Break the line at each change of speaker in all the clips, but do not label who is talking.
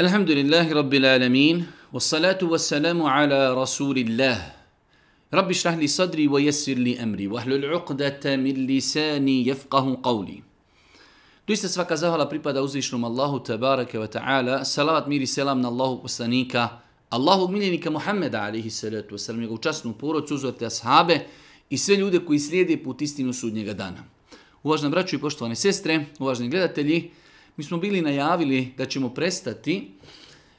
Alhamdulillahi Rabbil alamin, wa salatu wa salamu ala Rasulillah. Rabbi li sadri wa yessirli emri. wa ahlul uqdata min lisani qawli. qavli. Doista svaka zahvala pripada uzvišnjom Allahu tabaraka ve ta'ala. Salavat miri selam na Allahu poslanika. Allahu miljenika Muhammeda alihi salatu ve selam. Njegovu časnu porodcu, ashabe i sve ljude koji slijede put istinu sudnjega dana. Uvažna braću i poštovane sestre, uvaženi gledatelji, mi smo bili najavili da ćemo prestati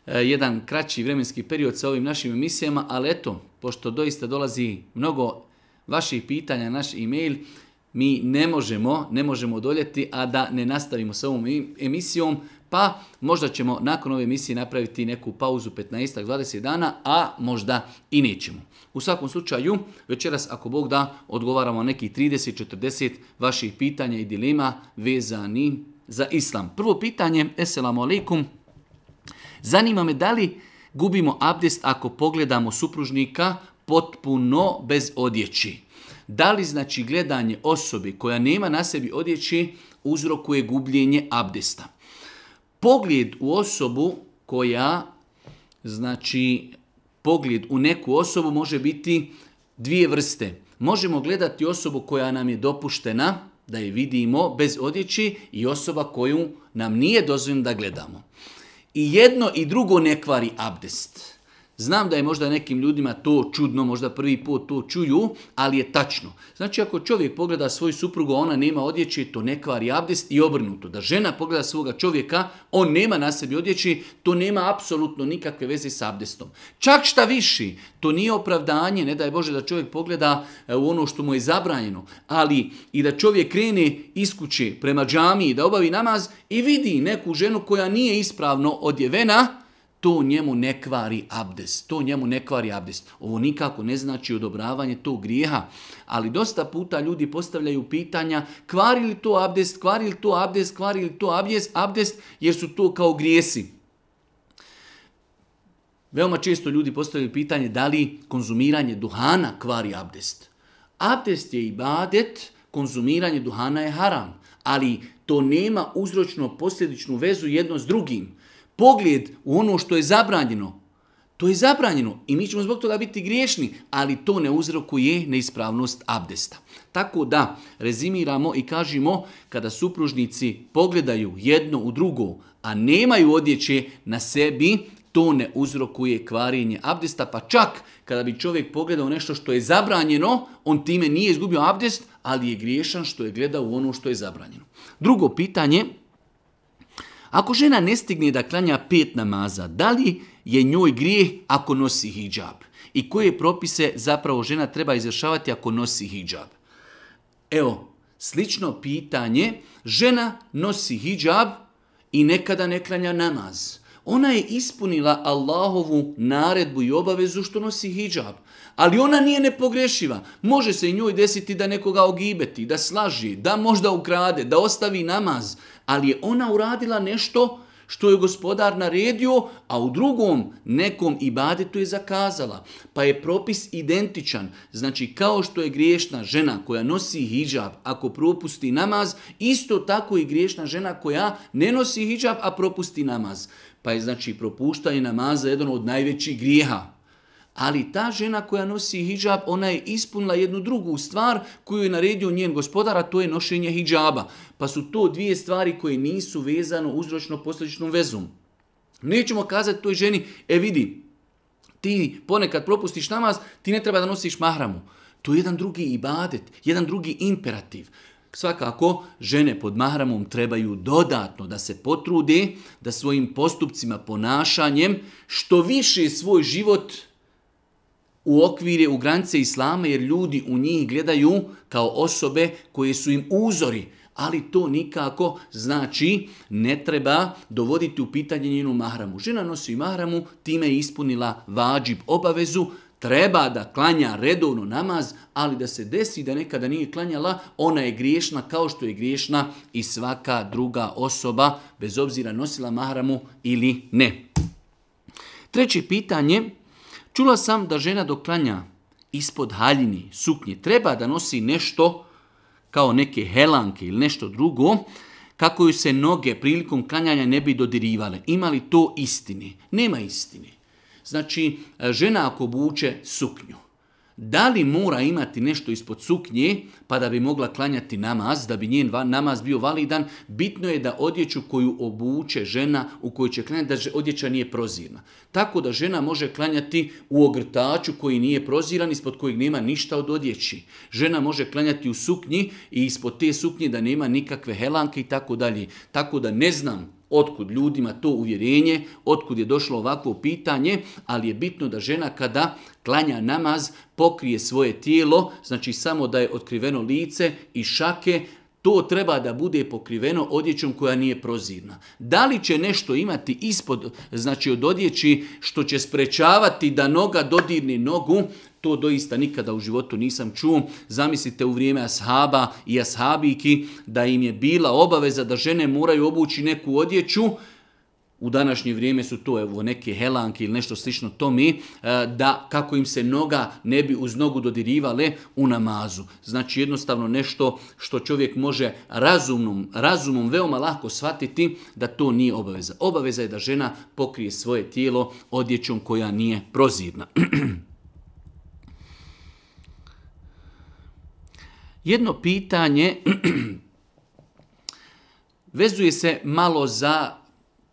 e, jedan kraći vremenski period sa ovim našim emisijama, ali eto, pošto doista dolazi mnogo vaših pitanja, naš e-mail, mi ne možemo, ne možemo odoljeti, a da ne nastavimo sa ovom emisijom, pa možda ćemo nakon ove emisije napraviti neku pauzu 15-20 dana, a možda i nećemo. U svakom slučaju, večeras ako Bog da, odgovaramo nekih 30-40 vaših pitanja i dilema vezani za islam. Prvo pitanje, eselamu alaikum, zanima me da li gubimo abdest ako pogledamo supružnika potpuno bez odjeći. Da li znači gledanje osobi koja nema na sebi odjeći uzrokuje gubljenje abdesta? Pogled u osobu koja, znači pogled u neku osobu može biti dvije vrste. Možemo gledati osobu koja nam je dopuštena, da je vidimo bez odjeći i osoba koju nam nije dozvoljeno da gledamo. I jedno i drugo ne kvari abdest. Znam da je možda nekim ljudima to čudno, možda prvi put to čuju, ali je tačno. Znači ako čovjek pogleda svoju suprugu, ona nema odjeći, to ne kvari abdest i obrnuto. Da žena pogleda svoga čovjeka, on nema na sebi odjeći, to nema apsolutno nikakve veze s abdestom. Čak šta viši, to nije opravdanje, ne daj Bože da čovjek pogleda e, u ono što mu je zabranjeno, ali i da čovjek krene iz kuće prema džamiji da obavi namaz i vidi neku ženu koja nije ispravno odjevena, to njemu ne kvari abdest. To njemu ne kvari abdest. Ovo nikako ne znači odobravanje tog grijeha. Ali dosta puta ljudi postavljaju pitanja kvari li to abdest, kvari li to abdest, kvari li to abdest, abdest jer su to kao grijesi. Veoma često ljudi postavljaju pitanje da li konzumiranje duhana kvari abdest. Abdest je ibadet, konzumiranje duhana je haram, ali to nema uzročno posljedičnu vezu jedno s drugim pogled u ono što je zabranjeno, to je zabranjeno i mi ćemo zbog toga biti griješni, ali to ne uzrokuje neispravnost abdesta. Tako da rezimiramo i kažemo kada supružnici pogledaju jedno u drugo, a nemaju odjeće na sebi, to ne uzrokuje kvarenje abdesta, pa čak kada bi čovjek pogledao nešto što je zabranjeno, on time nije izgubio abdest, ali je griješan što je gledao u ono što je zabranjeno. Drugo pitanje, ako žena ne stigne da klanja pet namaza, da li je njoj grijeh ako nosi hijab? I koje propise zapravo žena treba izvršavati ako nosi hijab? Evo, slično pitanje. Žena nosi hijab i nekada ne klanja namaz. Ona je ispunila Allahovu naredbu i obavezu što nosi hijab ali ona nije nepogrešiva. Može se i njoj desiti da nekoga ogibeti, da slaži, da možda ukrade, da ostavi namaz, ali je ona uradila nešto što je gospodar naredio, a u drugom nekom ibadetu je zakazala. Pa je propis identičan. Znači, kao što je griješna žena koja nosi hijab ako propusti namaz, isto tako i griješna žena koja ne nosi hijab, a propusti namaz. Pa je znači propuštanje namaza jedan od najvećih grijeha. Ali ta žena koja nosi hijab, ona je ispunila jednu drugu stvar koju je naredio njen gospodar, a to je nošenje hijaba. Pa su to dvije stvari koje nisu vezano uzročno posljedičnom vezom. Nećemo kazati toj ženi, e vidi, ti ponekad propustiš namaz, ti ne treba da nosiš mahramu. To je jedan drugi ibadet, jedan drugi imperativ. Svakako, žene pod mahramom trebaju dodatno da se potrude, da svojim postupcima, ponašanjem, što više svoj život u okvire, u granice islama, jer ljudi u njih gledaju kao osobe koje su im uzori. Ali to nikako znači ne treba dovoditi u pitanje njenu mahramu. Žena nosi mahramu, time je ispunila vađib obavezu, treba da klanja redovno namaz, ali da se desi da nekada nije klanjala, ona je griješna kao što je griješna i svaka druga osoba, bez obzira nosila mahramu ili ne. Treće pitanje, Čula sam da žena dok klanja ispod haljini, suknje, treba da nosi nešto kao neke helanke ili nešto drugo, kako ju se noge prilikom klanjanja ne bi dodirivale. Ima li to istine? Nema istine. Znači, e, žena ako buče suknju, da li mora imati nešto ispod suknje pa da bi mogla klanjati namaz, da bi njen namaz bio validan, bitno je da odjeću koju obuče žena u kojoj će klanjati, da odjeća nije prozirna. Tako da žena može klanjati u ogrtaču koji nije proziran, ispod kojeg nema ništa od odjeći. Žena može klanjati u suknji i ispod te suknje da nema nikakve helanke i tako dalje. Tako da ne znam otkud ljudima to uvjerenje, otkud je došlo ovakvo pitanje, ali je bitno da žena kada klanja namaz pokrije svoje tijelo, znači samo da je otkriveno lice i šake, to treba da bude pokriveno odjećom koja nije prozirna. Da li će nešto imati ispod, znači od odjeći, što će sprečavati da noga dodirni nogu, to doista nikada u životu nisam čuo. Zamislite u vrijeme ashaba i ashabiki da im je bila obaveza da žene moraju obući neku odjeću. U današnje vrijeme su to evo, neke helanke ili nešto slično to mi, e, da kako im se noga ne bi uz nogu dodirivale u namazu. Znači jednostavno nešto što čovjek može razumom, razumom veoma lako shvatiti da to nije obaveza. Obaveza je da žena pokrije svoje tijelo odjećom koja nije prozirna. Jedno pitanje vezuje se malo za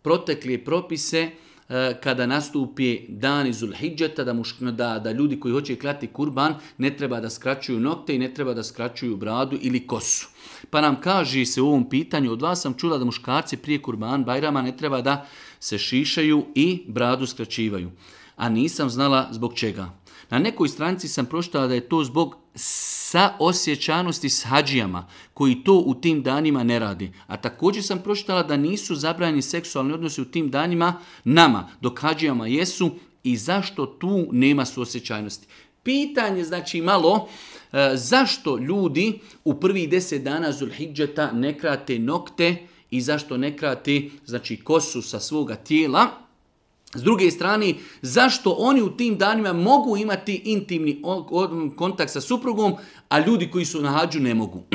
protekle propise e, kada nastupi dan iz Ulhidžeta, da, da, da ljudi koji hoće klati kurban ne treba da skraćuju nokte i ne treba da skraćuju bradu ili kosu. Pa nam kaže se u ovom pitanju, od vas sam čula da muškarci prije kurban Bajrama ne treba da se šišaju i bradu skraćivaju. A nisam znala zbog čega. Na nekoj stranici sam pročitala da je to zbog sa osjećanosti s hađijama koji to u tim danima ne radi. A također sam pročitala da nisu zabranjeni seksualni odnosi u tim danima nama, dok hađijama jesu i zašto tu nema suosjećajnosti. Pitanje znači malo e, zašto ljudi u prvih deset dana Zulhidžeta ne krate nokte i zašto ne krate znači, kosu sa svoga tijela, s druge strane, zašto oni u tim danima mogu imati intimni kontakt sa suprugom, a ljudi koji su na hađu ne mogu?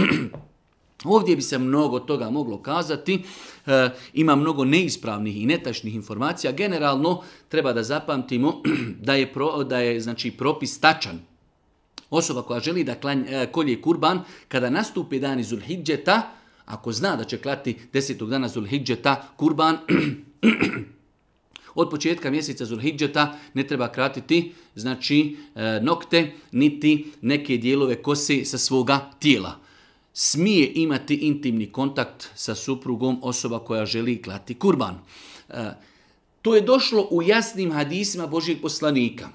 Ovdje bi se mnogo toga moglo kazati, e, ima mnogo neispravnih i netačnih informacija. Generalno treba da zapamtimo da je, da je znači, propis tačan. Osoba koja želi da klanj, e, kolje kurban, kada nastupi iz ulhidžeta, ako zna da će klati desetog dana ulhidžeta kurban, Od početka mjeseca Zulhidžeta ne treba kratiti znači e, nokte niti neke dijelove kose sa svoga tijela. Smije imati intimni kontakt sa suprugom osoba koja želi klati kurban. E, to je došlo u jasnim hadisima Božijeg poslanika.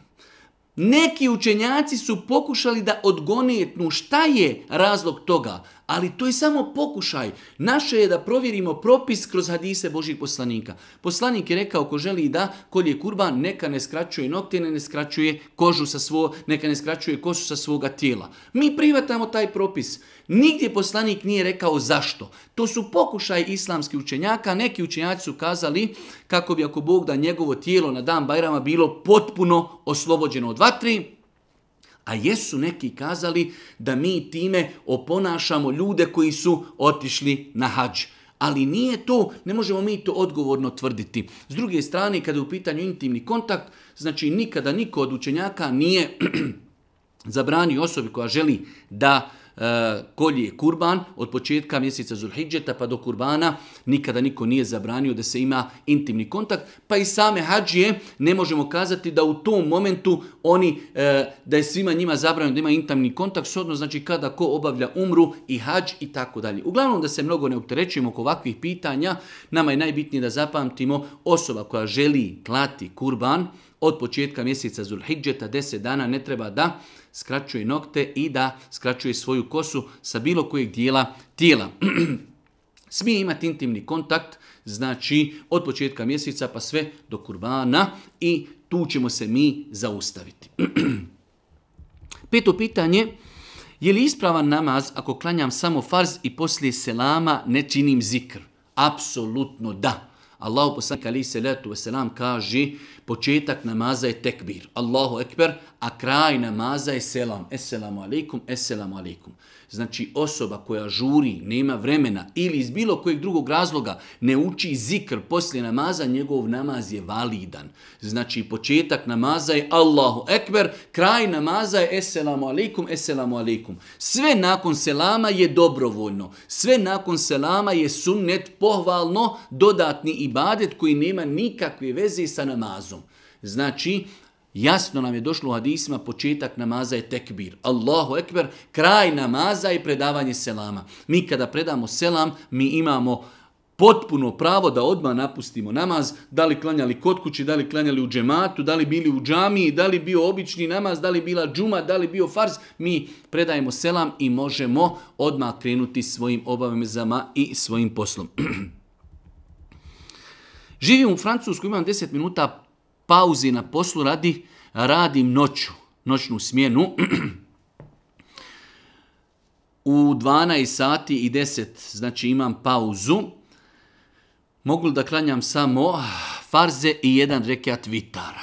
Neki učenjaci su pokušali da odgonetnu šta je razlog toga, ali to je samo pokušaj. Naše je da provjerimo propis kroz hadise Božih poslanika. Poslanik je rekao ko želi da kolje kurba neka ne skraćuje nokte, ne, ne skraćuje kožu sa svo, neka ne skraćuje kosu sa svoga tijela. Mi privatamo taj propis. Nigdje poslanik nije rekao zašto. To su pokušaj islamskih učenjaka. Neki učenjaci su kazali kako bi ako Bog da njegovo tijelo na dan Bajrama bilo potpuno oslobođeno od vatri, a jesu neki kazali da mi time oponašamo ljude koji su otišli na hađ. Ali nije to, ne možemo mi to odgovorno tvrditi. S druge strane, kada je u pitanju intimni kontakt, znači nikada niko od učenjaka nije zabranio osobi koja želi da Eh, kolje kurban od početka mjeseca Zulhidžeta pa do kurbana nikada niko nije zabranio da se ima intimni kontakt pa i same hađije ne možemo kazati da u tom momentu oni eh, da je svima njima zabranio da ima intimni kontakt sodno znači kada ko obavlja umru i hađ i tako dalje. Uglavnom da se mnogo ne opterećujemo oko ovakvih pitanja nama je najbitnije da zapamtimo osoba koja želi klati kurban od početka mjeseca Zulhidžeta deset dana ne treba da skraćuje nokte i da skraćuje svoju kosu sa bilo kojeg dijela tijela. Smije imati intimni kontakt, znači od početka mjeseca pa sve do kurbana i tu ćemo se mi zaustaviti. Peto pitanje, je li ispravan namaz ako klanjam samo farz i poslije selama ne činim zikr? Apsolutno da. Allahu poslanik ali se letu selam kaže početak namaza je tekbir, Allahu ekber, a kraj namaza je selam, esselamu alaikum, esselamu alaikum znači osoba koja žuri, nema vremena ili iz bilo kojeg drugog razloga ne uči zikr poslije namaza, njegov namaz je validan. Znači početak namaza je Allahu Ekber, kraj namaza je Esselamu aleikum, Esselamu aleikum. Sve nakon selama je dobrovoljno, sve nakon selama je sunnet pohvalno dodatni ibadet koji nema nikakve veze sa namazom. Znači, Jasno nam je došlo u hadisima, početak namaza je tekbir. Allahu ekber, kraj namaza i predavanje selama. Mi kada predamo selam, mi imamo potpuno pravo da odmah napustimo namaz, da li klanjali kod kući, da li klanjali u džematu, da li bili u džamiji, da li bio obični namaz, da li bila džuma, da li bio farz, mi predajemo selam i možemo odmah krenuti svojim obavezama i svojim poslom. Živim u Francusku, imam 10 minuta pauzi na poslu radi, radim noću, noćnu smjenu. U 12 sati i 10, znači imam pauzu. Mogu da klanjam samo farze i jedan rekiat vitara.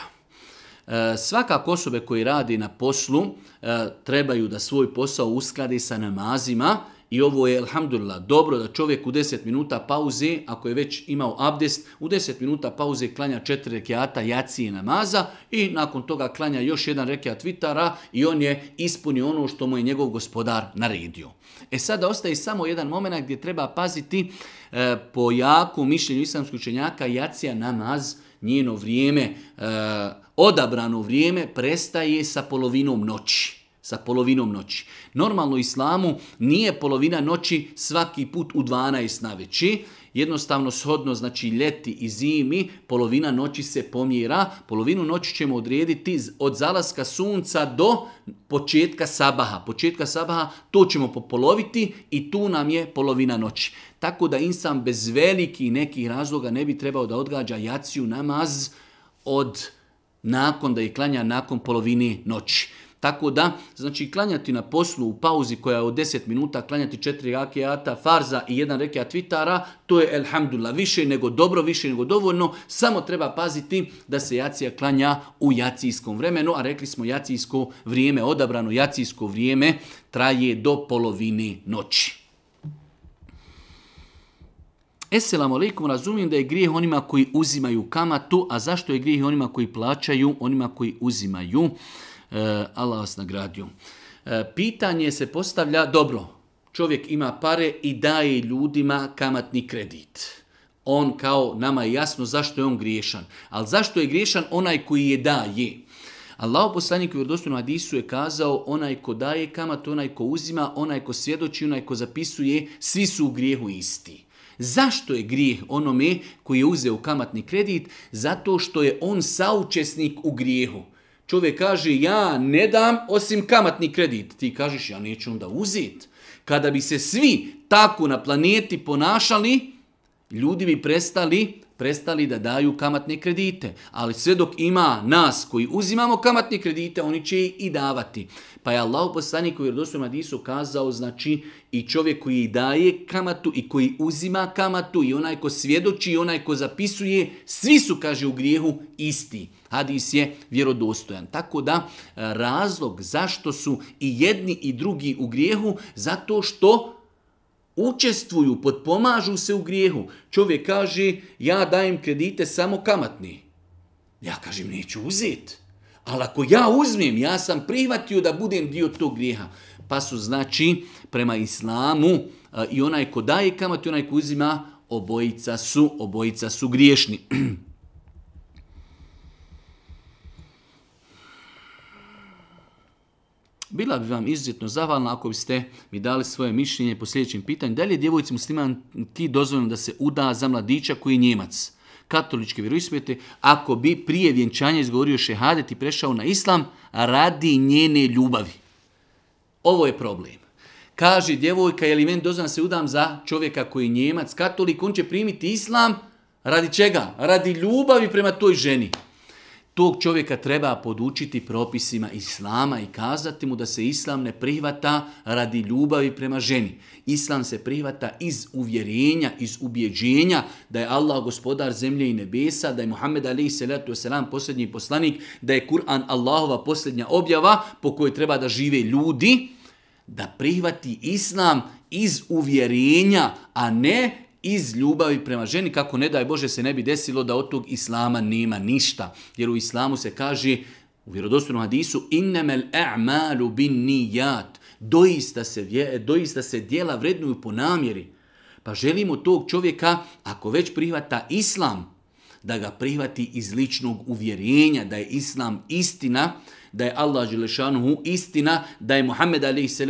E, svakako osobe koji radi na poslu e, trebaju da svoj posao uskladi sa namazima i ovo je, alhamdulillah, dobro da čovjek u 10 minuta pauze, ako je već imao abdest, u 10 minuta pauze klanja četiri rekiata jacije namaza i nakon toga klanja još jedan rekiat vitara i on je ispunio ono što mu je njegov gospodar naredio. E sada ostaje samo jedan moment gdje treba paziti e, po jaku mišljenju islamskih učenjaka jacija namaz, njeno vrijeme, e, odabrano vrijeme prestaje sa polovinom noći sa polovinom noći. Normalno u islamu nije polovina noći svaki put u 12 na veći. Jednostavno shodno, znači ljeti i zimi, polovina noći se pomjera. Polovinu noći ćemo odrediti od zalaska sunca do početka sabaha. Početka sabaha to ćemo popoloviti i tu nam je polovina noći. Tako da insan bez veliki nekih razloga ne bi trebao da odgađa jaciju namaz od nakon da je klanja nakon polovini noći. Tako da, znači klanjati na poslu u pauzi koja je od 10 minuta, klanjati četiri rakijata, farza i jedan rekija vitara, to je elhamdulillah, više nego dobro, više nego dovoljno, samo treba paziti da se jacija klanja u jacijskom vremenu, a rekli smo jacijsko vrijeme, odabrano jacijsko vrijeme traje do polovine noći. Esselamu alaikum, razumijem da je grijeh onima koji uzimaju kamatu, a zašto je grijeh onima koji plaćaju, onima koji uzimaju? Eh, Allah vas nagradio. Eh, pitanje se postavlja, dobro, čovjek ima pare i daje ljudima kamatni kredit. On kao, nama je jasno zašto je on griješan. Ali zašto je griješan onaj koji je daje? Allah poslanik u vjerodostojnom Adisu je kazao onaj ko daje kamat, onaj ko uzima, onaj ko svjedoči, onaj ko zapisuje, svi su u grijehu isti. Zašto je grijeh onome koji je uzeo kamatni kredit? Zato što je on saučesnik u grijehu. Čovjek kaže ja ne dam osim kamatni kredit. Ti kažeš ja neću onda uzeti. Kada bi se svi tako na planeti ponašali, ljudi bi prestali prestali da daju kamatne kredite. Ali sve dok ima nas koji uzimamo kamatne kredite, oni će i davati. Pa je Allah poslanik u vjerodostojnom Adisu kazao, znači, i čovjek koji daje kamatu i koji uzima kamatu i onaj ko svjedoči i onaj ko zapisuje, svi su, kaže, u grijehu isti. Hadis je vjerodostojan. Tako da eh, razlog zašto su i jedni i drugi u grijehu, zato što učestvuju, potpomažu se u grijehu. Čovjek kaže, ja dajem kredite samo kamatni. Ja kažem, neću uzeti. Ali ako ja uzmem, ja sam prihvatio da budem dio tog grijeha. Pa su znači prema islamu e, i onaj ko daje kamat i onaj ko uzima, obojica su, obojica su griješni. Bila bi vam izuzetno zahvalna ako biste mi dali svoje mišljenje po sljedećem pitanju. Da li je djevojci ti dozvoljeno da se uda za mladića koji je Njemac? katolički vjeroispjete, ako bi prije vjenčanja izgovorio šehadet i prešao na islam radi njene ljubavi. Ovo je problem. Kaže djevojka, je li meni da se udam za čovjeka koji je njemac, katolik, on će primiti islam, radi čega? Radi ljubavi prema toj ženi. Tog čovjeka treba podučiti propisima islama i kazati mu da se islam ne prihvata radi ljubavi prema ženi. Islam se prihvata iz uvjerenja, iz ubjeđenja da je Allah gospodar zemlje i nebesa, da je Muhammed Ali salatu posljednji poslanik, da je Kur'an Allahova posljednja objava po kojoj treba da žive ljudi, da prihvati islam iz uvjerenja, a ne iz ljubavi prema ženi kako ne daj Bože se ne bi desilo da od tog islama nema ništa. Jer u islamu se kaže u vjerodostojnom hadisu innemel a'malu bin nijat. Doista se, doista se dijela vrednuju po namjeri. Pa želimo tog čovjeka, ako već prihvata islam, da ga prihvati iz ličnog uvjerenja da je islam istina, da je Allah Želešanuhu istina, da je Muhammed a.s.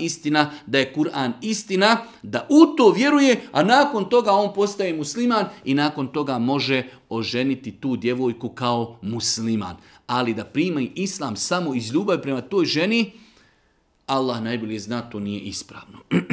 istina, da je Kur'an istina, da u to vjeruje, a nakon toga on postaje musliman i nakon toga može oženiti tu djevojku kao musliman. Ali da prima islam samo iz ljubavi prema toj ženi, Allah najbolje zna, to nije ispravno.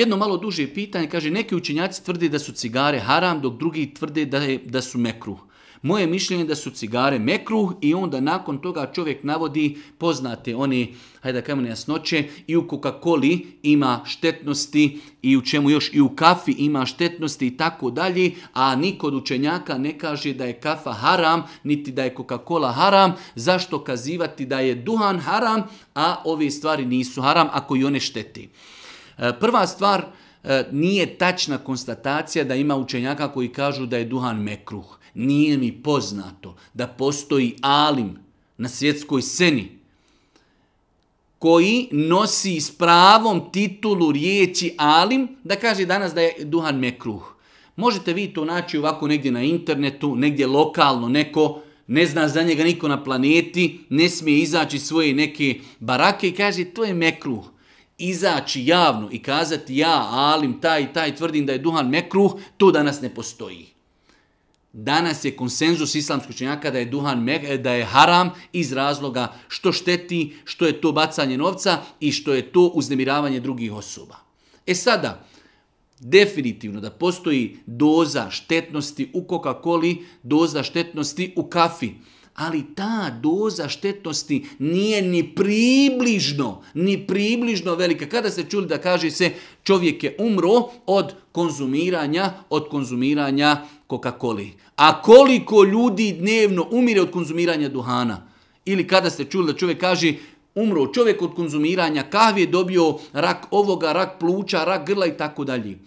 Jedno malo duže pitanje, kaže, neki učenjaci tvrde da su cigare haram, dok drugi tvrde da, da su mekru. Moje mišljenje da su cigare mekruh i onda nakon toga čovjek navodi poznate oni, hajde da kajemo nejasnoće, i u Coca-Coli ima štetnosti i u čemu još i u kafi ima štetnosti i tako dalje, a niko od učenjaka ne kaže da je kafa haram, niti da je Coca-Cola haram, zašto kazivati da je duhan haram, a ove stvari nisu haram ako i one šteti. E, prva stvar, e, nije tačna konstatacija da ima učenjaka koji kažu da je duhan mekruh. Nije mi poznato da postoji alim na svjetskoj sceni koji nosi s pravom titulu riječi alim, da kaže danas da je duhan mekruh. Možete vi to naći ovako negdje na internetu, negdje lokalno, neko ne zna za njega niko na planeti, ne smije izaći svoje neke barake i kaže to je mekruh. Izaći javno i kazati ja alim taj taj tvrdim da je duhan mekruh, to danas ne postoji. Danas je konsenzus islamskih učenjaka da je duhan da je haram iz razloga što šteti, što je to bacanje novca i što je to uznemiravanje drugih osoba. E sada, definitivno da postoji doza štetnosti u Coca-Coli, doza štetnosti u kafi. Ali ta doza štetnosti nije ni približno, ni približno velika. Kada se čuli da kaže se čovjek je umro od konzumiranja, od konzumiranja coca cola A koliko ljudi dnevno umire od konzumiranja duhana? Ili kada ste čuli da čovjek kaže umro čovjek od konzumiranja kahve, dobio rak ovoga, rak pluća, rak grla i tako dalje.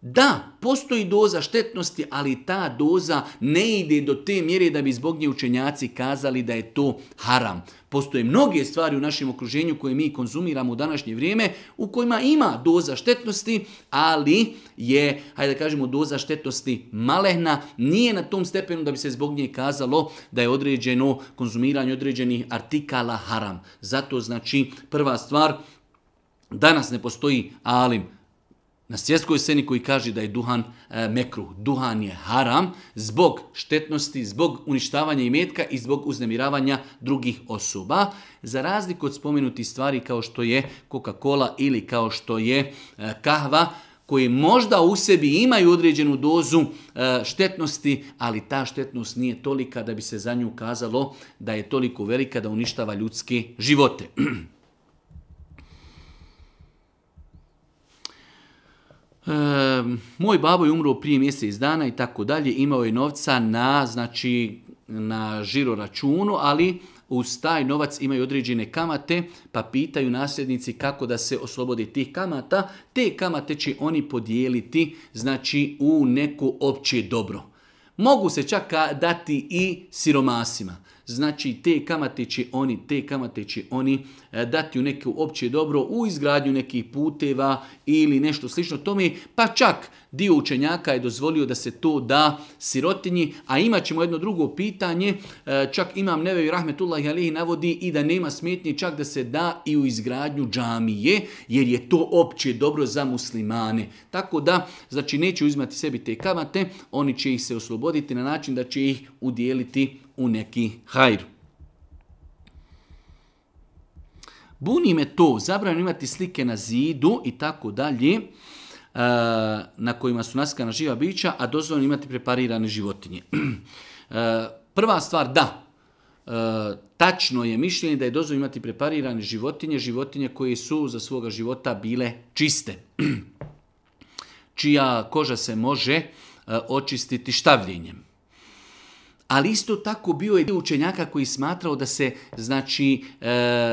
Da, postoji doza štetnosti, ali ta doza ne ide do te mjere da bi zbog nje učenjaci kazali da je to haram. Postoje mnoge stvari u našem okruženju koje mi konzumiramo u današnje vrijeme u kojima ima doza štetnosti, ali je, hajde da kažemo, doza štetnosti malehna. Nije na tom stepenu da bi se zbog nje kazalo da je određeno konzumiranje određenih artikala haram. Zato znači prva stvar, danas ne postoji alim na svjetskoj sceni koji kaže da je duhan e, mekruh. Duhan je haram zbog štetnosti, zbog uništavanja imetka i zbog uznemiravanja drugih osoba. Za razliku od spomenuti stvari kao što je Coca-Cola ili kao što je e, kahva, koji možda u sebi imaju određenu dozu e, štetnosti, ali ta štetnost nije tolika da bi se za nju kazalo da je toliko velika da uništava ljudske živote. moj babo je umro prije mjesec dana i tako dalje, imao je novca na, znači, na žiro računu, ali uz taj novac imaju određene kamate, pa pitaju nasljednici kako da se oslobodi tih kamata. Te kamate će oni podijeliti znači, u neko opće dobro. Mogu se čak dati i siromasima. Znači te kamate će oni, te kamate će oni E, dati u neke opće dobro u izgradnju nekih puteva ili nešto slično tome, pa čak dio učenjaka je dozvolio da se to da sirotinji, a imat ćemo jedno drugo pitanje, e, čak imam Nevevi Rahmetullahi Alihi navodi i da nema smetnje čak da se da i u izgradnju džamije, jer je to opće dobro za muslimane. Tako da, znači neće uzimati sebi te kamate, oni će ih se osloboditi na način da će ih udjeliti u neki hajru. Buni me to, zabranjeno imati slike na zidu i tako dalje, e, na kojima su naskana živa bića, a dozvoljeno imati preparirane životinje. E, prva stvar, da, e, tačno je mišljenje da je dozvoljeno imati preparirane životinje, životinje koje su za svoga života bile čiste, čija koža se može očistiti štavljenjem ali isto tako bio je dio učenjaka koji smatrao da se, znači, e,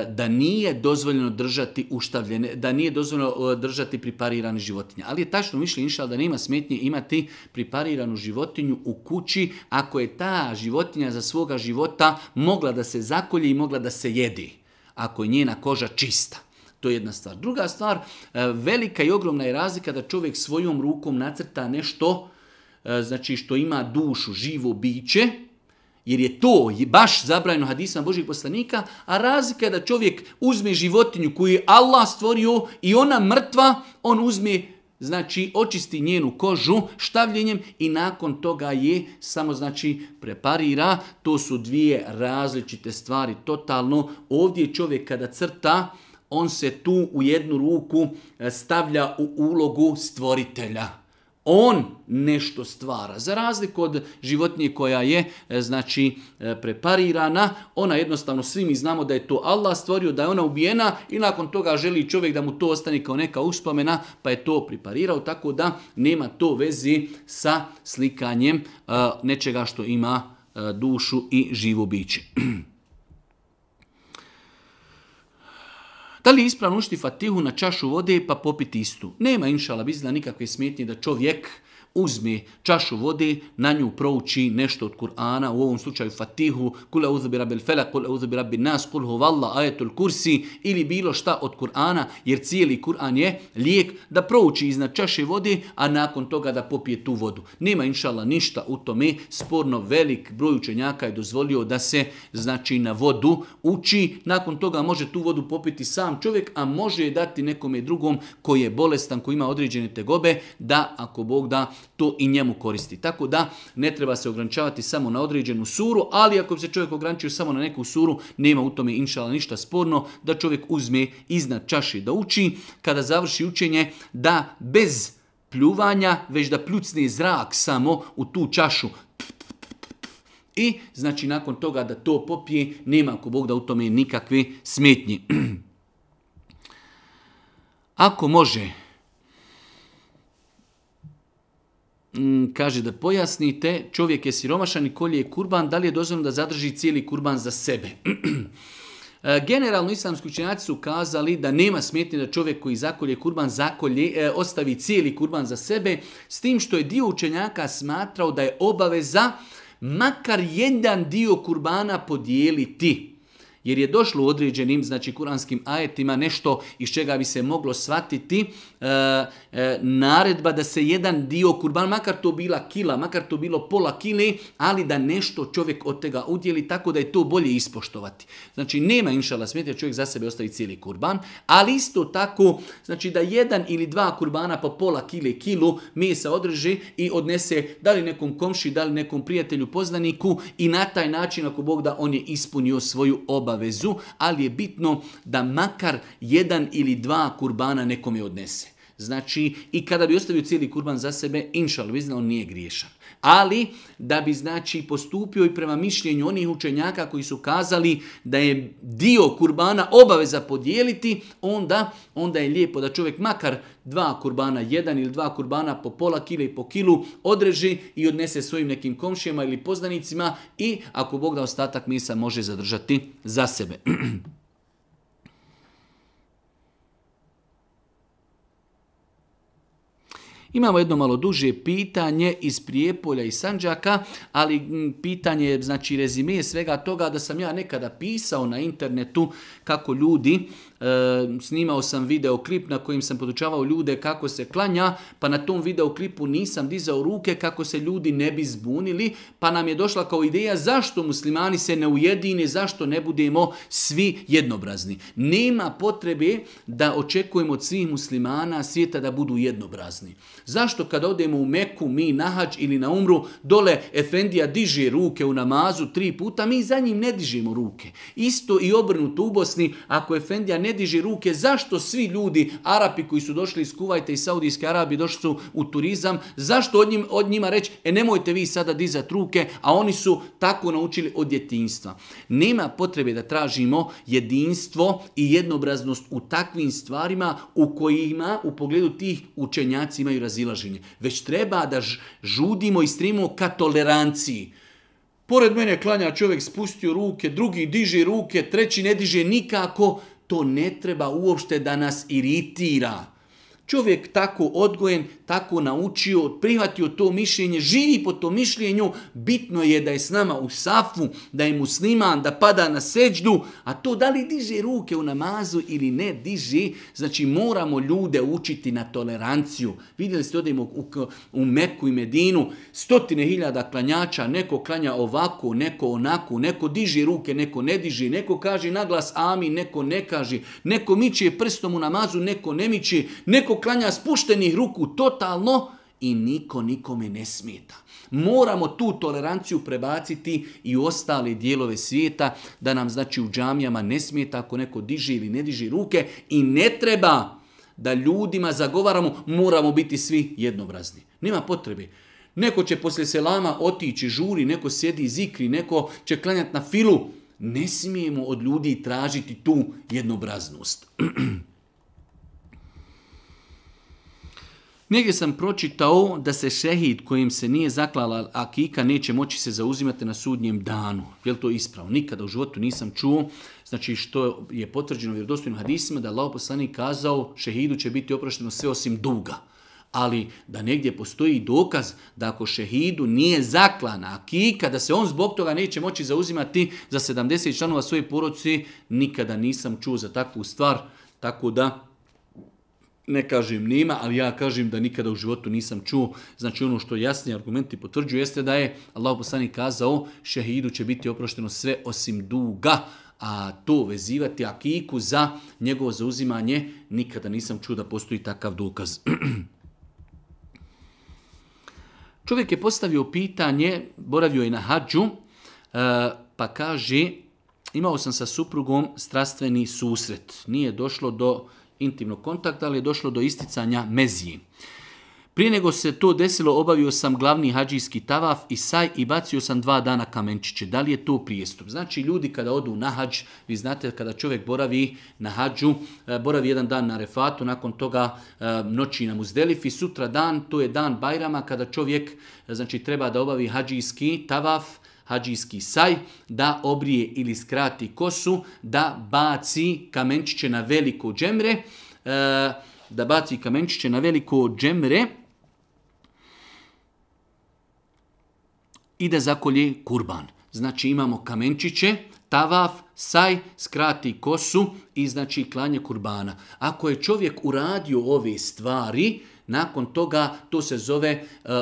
da nije dozvoljeno držati uštavljene, da nije dozvoljeno e, držati priparirane životinje. Ali je tačno mišljenje inšal da nema smetnje imati pripariranu životinju u kući ako je ta životinja za svoga života mogla da se zakolje i mogla da se jedi, ako je njena koža čista. To je jedna stvar. Druga stvar, e, velika i ogromna je razlika da čovjek svojom rukom nacrta nešto znači što ima dušu, živo biće, jer je to baš zabrajeno hadisom Božih poslanika, a razlika je da čovjek uzme životinju koju je Allah stvorio i ona mrtva, on uzme znači očisti njenu kožu štavljenjem i nakon toga je samo znači preparira. To su dvije različite stvari totalno. Ovdje čovjek kada crta, on se tu u jednu ruku e, stavlja u ulogu stvoritelja on nešto stvara. Za razliku od životinje koja je e, znači e, preparirana, ona jednostavno svi mi znamo da je to Allah stvorio, da je ona ubijena i nakon toga želi čovjek da mu to ostane kao neka uspomena, pa je to preparirao, tako da nema to vezi sa slikanjem e, nečega što ima dušu i živo biće. Da li je ispravno učiti fatihu na čašu vode pa popiti istu? Nema inšala bizna nikakve smetnje da čovjek uzme čašu vode, na nju prouči nešto od Kur'ana, u ovom slučaju Fatihu, kul felak, kul nas, kul huvalla, kursi, ili bilo šta od Kur'ana, jer cijeli Kur'an je lijek da prouči iznad čaše vode, a nakon toga da popije tu vodu. Nema inšala ništa u tome, sporno velik broj učenjaka je dozvolio da se znači na vodu uči, nakon toga može tu vodu popiti sam čovjek, a može je dati nekome drugom koji je bolestan, koji ima određene tegobe, da ako Bog da to i njemu koristi. Tako da ne treba se ograničavati samo na određenu suru, ali ako bi se čovjek ograničio samo na neku suru, nema u tome inšala ništa sporno, da čovjek uzme iznad čaši da uči, kada završi učenje, da bez pljuvanja, već da pljucne zrak samo u tu čašu. I znači nakon toga da to popije, nema ako Bog da u tome nikakve smetnje. Ako može Mm, kaže da pojasnite, čovjek je siromašan i kolje je kurban, da li je dozvoljeno da zadrži cijeli kurban za sebe? E, generalno islamski učenjaci su kazali da nema smetnje da čovjek koji zakolje kurban zakolje, e, ostavi cijeli kurban za sebe, s tim što je dio učenjaka smatrao da je obaveza makar jedan dio kurbana podijeliti jer je došlo u određenim znači kuranskim ajetima nešto iz čega bi se moglo shvatiti e, e, naredba da se jedan dio kurban, makar to bila kila, makar to bilo pola kile, ali da nešto čovjek od tega udjeli tako da je to bolje ispoštovati. Znači nema inšala smjeti čovjek za sebe ostavi cijeli kurban, ali isto tako znači da jedan ili dva kurbana po pola kile kilu mesa održi i odnese da li nekom komši, da li nekom prijatelju, poznaniku i na taj način ako Bog da on je ispunio svoju oba vezu, ali je bitno da makar jedan ili dva kurbana nekome odnese. Znači, i kada bi ostavio cijeli kurban za sebe, inšal on nije griješan. Ali, da bi znači postupio i prema mišljenju onih učenjaka koji su kazali da je dio kurbana obaveza podijeliti, onda, onda je lijepo da čovjek makar dva kurbana, jedan ili dva kurbana po pola kile i po kilu odreži i odnese svojim nekim komšijama ili poznanicima i ako Bog da ostatak misa može zadržati za sebe. Imamo jedno malo duže pitanje iz Prijepolja i Sanđaka, ali pitanje, znači rezime svega toga da sam ja nekada pisao na internetu kako ljudi Ehm, snimao sam klip na kojim sam podučavao ljude kako se klanja, pa na tom videoklipu nisam dizao ruke kako se ljudi ne bi zbunili, pa nam je došla kao ideja zašto muslimani se ne ujedine, zašto ne budemo svi jednobrazni. Nema potrebe da očekujemo od svih muslimana svijeta da budu jednobrazni. Zašto kad odemo u Meku, mi na ili na umru, dole Efendija diže ruke u namazu tri puta, mi za njim ne dižemo ruke. Isto i obrnuto u Bosni, ako Efendija ne diži ruke, zašto svi ljudi, Arapi koji su došli iz Kuvajta i Saudijske Arabije, došli su u turizam, zašto od, njim, od njima reći, e nemojte vi sada dizati ruke, a oni su tako naučili od djetinstva. Nema potrebe da tražimo jedinstvo i jednobraznost u takvim stvarima u kojima u pogledu tih učenjaci imaju razilaženje. Već treba da žudimo i strimo ka toleranciji. Pored mene klanja čovjek spustio ruke, drugi diže ruke, treći ne diže nikako, to ne treba uopšte da nas iritira. Čovjek tako odgojen, tako naučio, prihvatio to mišljenje, živi po tom mišljenju, bitno je da je s nama u safu, da je musliman, da pada na seđdu, a to da li diže ruke u namazu ili ne diže, znači moramo ljude učiti na toleranciju. Vidjeli ste, odemo u, u Meku i Medinu, stotine hiljada klanjača, neko klanja ovako, neko onako, neko diže ruke, neko ne diže, neko kaže naglas amin, neko ne kaže, neko miče prstom u namazu, neko ne miče, neko klanja spuštenih ruku totalno i niko nikome ne smeta. Moramo tu toleranciju prebaciti i u ostale dijelove svijeta da nam znači u džamijama ne smeta ako neko diže ili ne diži ruke i ne treba da ljudima zagovaramo moramo biti svi jednobrazni. Nema potrebe. Neko će poslije selama otići žuri, neko sjedi zikri, neko će klanjati na filu. Ne smijemo od ljudi tražiti tu jednobraznost. Negdje sam pročitao da se šehid kojim se nije zaklala akika neće moći se zauzimati na sudnjem danu. Je to ispravo? Nikada u životu nisam čuo. Znači što je potvrđeno vjerodostojnim hadisima da je Allah poslanik kazao šehidu će biti oprošteno sve osim duga. Ali da negdje postoji dokaz da ako šehidu nije zaklana akika, da se on zbog toga neće moći zauzimati za 70 članova svoje poroci, nikada nisam čuo za takvu stvar. Tako da ne kažem nema, ali ja kažem da nikada u životu nisam čuo. Znači ono što jasni argumenti potvrđuju jeste da je Allah poslani kazao šehidu će biti oprošteno sve osim duga, a to vezivati akiku za njegovo zauzimanje nikada nisam čuo da postoji takav dokaz. Čovjek je postavio pitanje, boravio je na hađu, e, pa kaže imao sam sa suprugom strastveni susret. Nije došlo do intimnog kontakta, ali je došlo do isticanja mezije. Prije nego se to desilo, obavio sam glavni hađijski tavaf i saj i bacio sam dva dana kamenčiće. Da li je to prijestup? Znači, ljudi kada odu na hađ, vi znate kada čovjek boravi na hađu, e, boravi jedan dan na refatu, nakon toga e, noći na I sutra dan, to je dan Bajrama kada čovjek e, znači, treba da obavi hađijski tavaf, hađijski saj, da obrije ili skrati kosu, da baci kamenčiće na veliko džemre, e, da baci kamenčiće na veliko džemre i da zakolje kurban. Znači imamo kamenčiće, tavaf, saj, skrati kosu i znači klanje kurbana. Ako je čovjek uradio ove stvari, nakon toga to se zove e,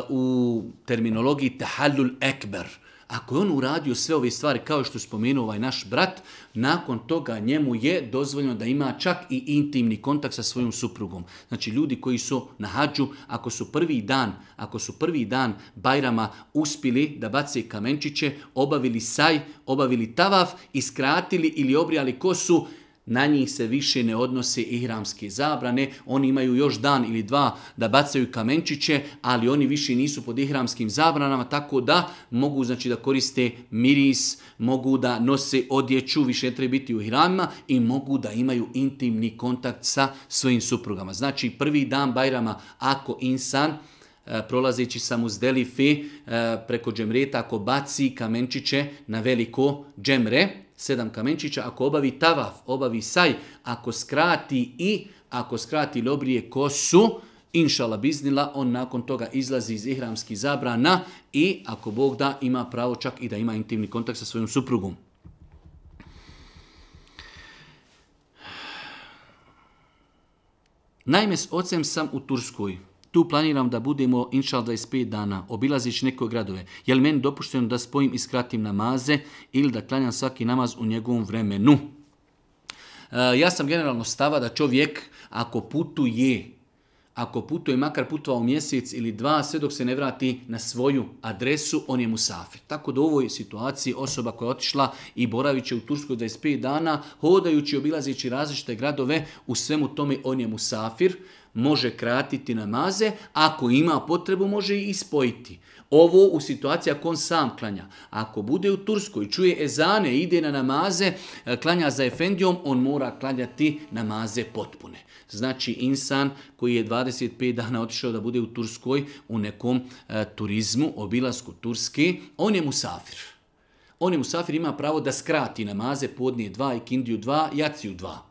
u terminologiji tahallul ekber. Ako je on uradio sve ove stvari kao što spomenuo ovaj naš brat, nakon toga njemu je dozvoljeno da ima čak i intimni kontakt sa svojom suprugom. Znači ljudi koji su na hađu, ako su prvi dan, ako su prvi dan Bajrama uspili da bace kamenčiće, obavili saj, obavili tavaf, iskratili ili obrijali kosu, na njih se više ne odnose ihramske zabrane, oni imaju još dan ili dva da bacaju kamenčiće, ali oni više nisu pod ihramskim zabranama, tako da mogu znači da koriste miris, mogu da nose odjeću, više ne treba biti u ihramima i mogu da imaju intimni kontakt sa svojim suprugama. Znači prvi dan Bajrama ako insan e, prolazeći sam uz Delifi e, preko džemreta, ako baci kamenčiće na veliko džemre, sedam kamenčića, ako obavi tavaf, obavi saj, ako skrati i, ako skrati lobrije kosu, inšala biznila, on nakon toga izlazi iz ihramskih zabrana i ako Bog da, ima pravo čak i da ima intimni kontakt sa svojom suprugom. Naime, s ocem sam u Turskoj. Tu planiram da budemo inšal 25 dana, obilazići neke gradove. Je li meni dopušteno da spojim i skratim namaze ili da klanjam svaki namaz u njegovom vremenu? E, ja sam generalno stava da čovjek ako putuje, ako putuje, makar putovao mjesec ili dva, sve dok se ne vrati na svoju adresu, on je musafir. Tako da u ovoj situaciji osoba koja je otišla i boravit će u Turskoj 25 dana, hodajući, obilazići različite gradove, u svemu tome on je musafir može kratiti namaze, ako ima potrebu može i ispojiti. Ovo u situaciji ako on sam klanja. Ako bude u Turskoj, čuje ezane, ide na namaze, e, klanja za efendijom, on mora klanjati namaze potpune. Znači insan koji je 25 dana otišao da bude u Turskoj u nekom e, turizmu, obilasku Turske, on je musafir. On je musafir, ima pravo da skrati namaze podnije dva, ikindiju dva, jaciju dva.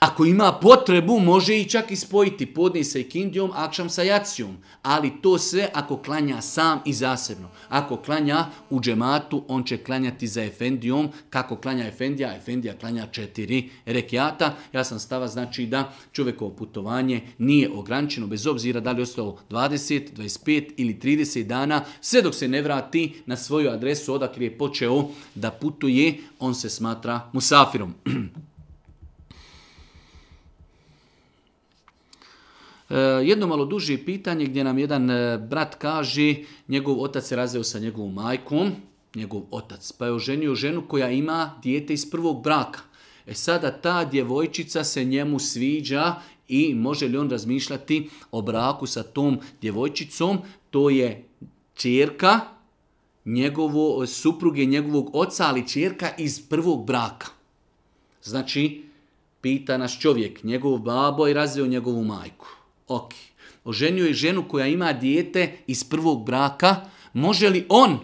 Ako ima potrebu, može i čak i spojiti podni sa ikindijom, akšam sa jacijom. Ali to sve ako klanja sam i zasebno. Ako klanja u džematu, on će klanjati za efendijom. Kako klanja efendija? Efendija klanja četiri rekiata. Ja sam stava znači da čovjekovo putovanje nije ograničeno, bez obzira da li je ostalo 20, 25 ili 30 dana, sve dok se ne vrati na svoju adresu odakle je počeo da putuje, on se smatra musafirom. E, jedno malo duže pitanje gdje nam jedan e, brat kaže njegov otac se razveo sa njegovom majkom, njegov otac, pa je oženio ženu koja ima dijete iz prvog braka. E sada ta djevojčica se njemu sviđa i može li on razmišljati o braku sa tom djevojčicom, to je čerka njegovo, supruge njegovog oca, ali čerka iz prvog braka. Znači, pita nas čovjek, njegov babo je razveo njegovu majku. Ok. Oženio je ženu koja ima dijete iz prvog braka. Može li on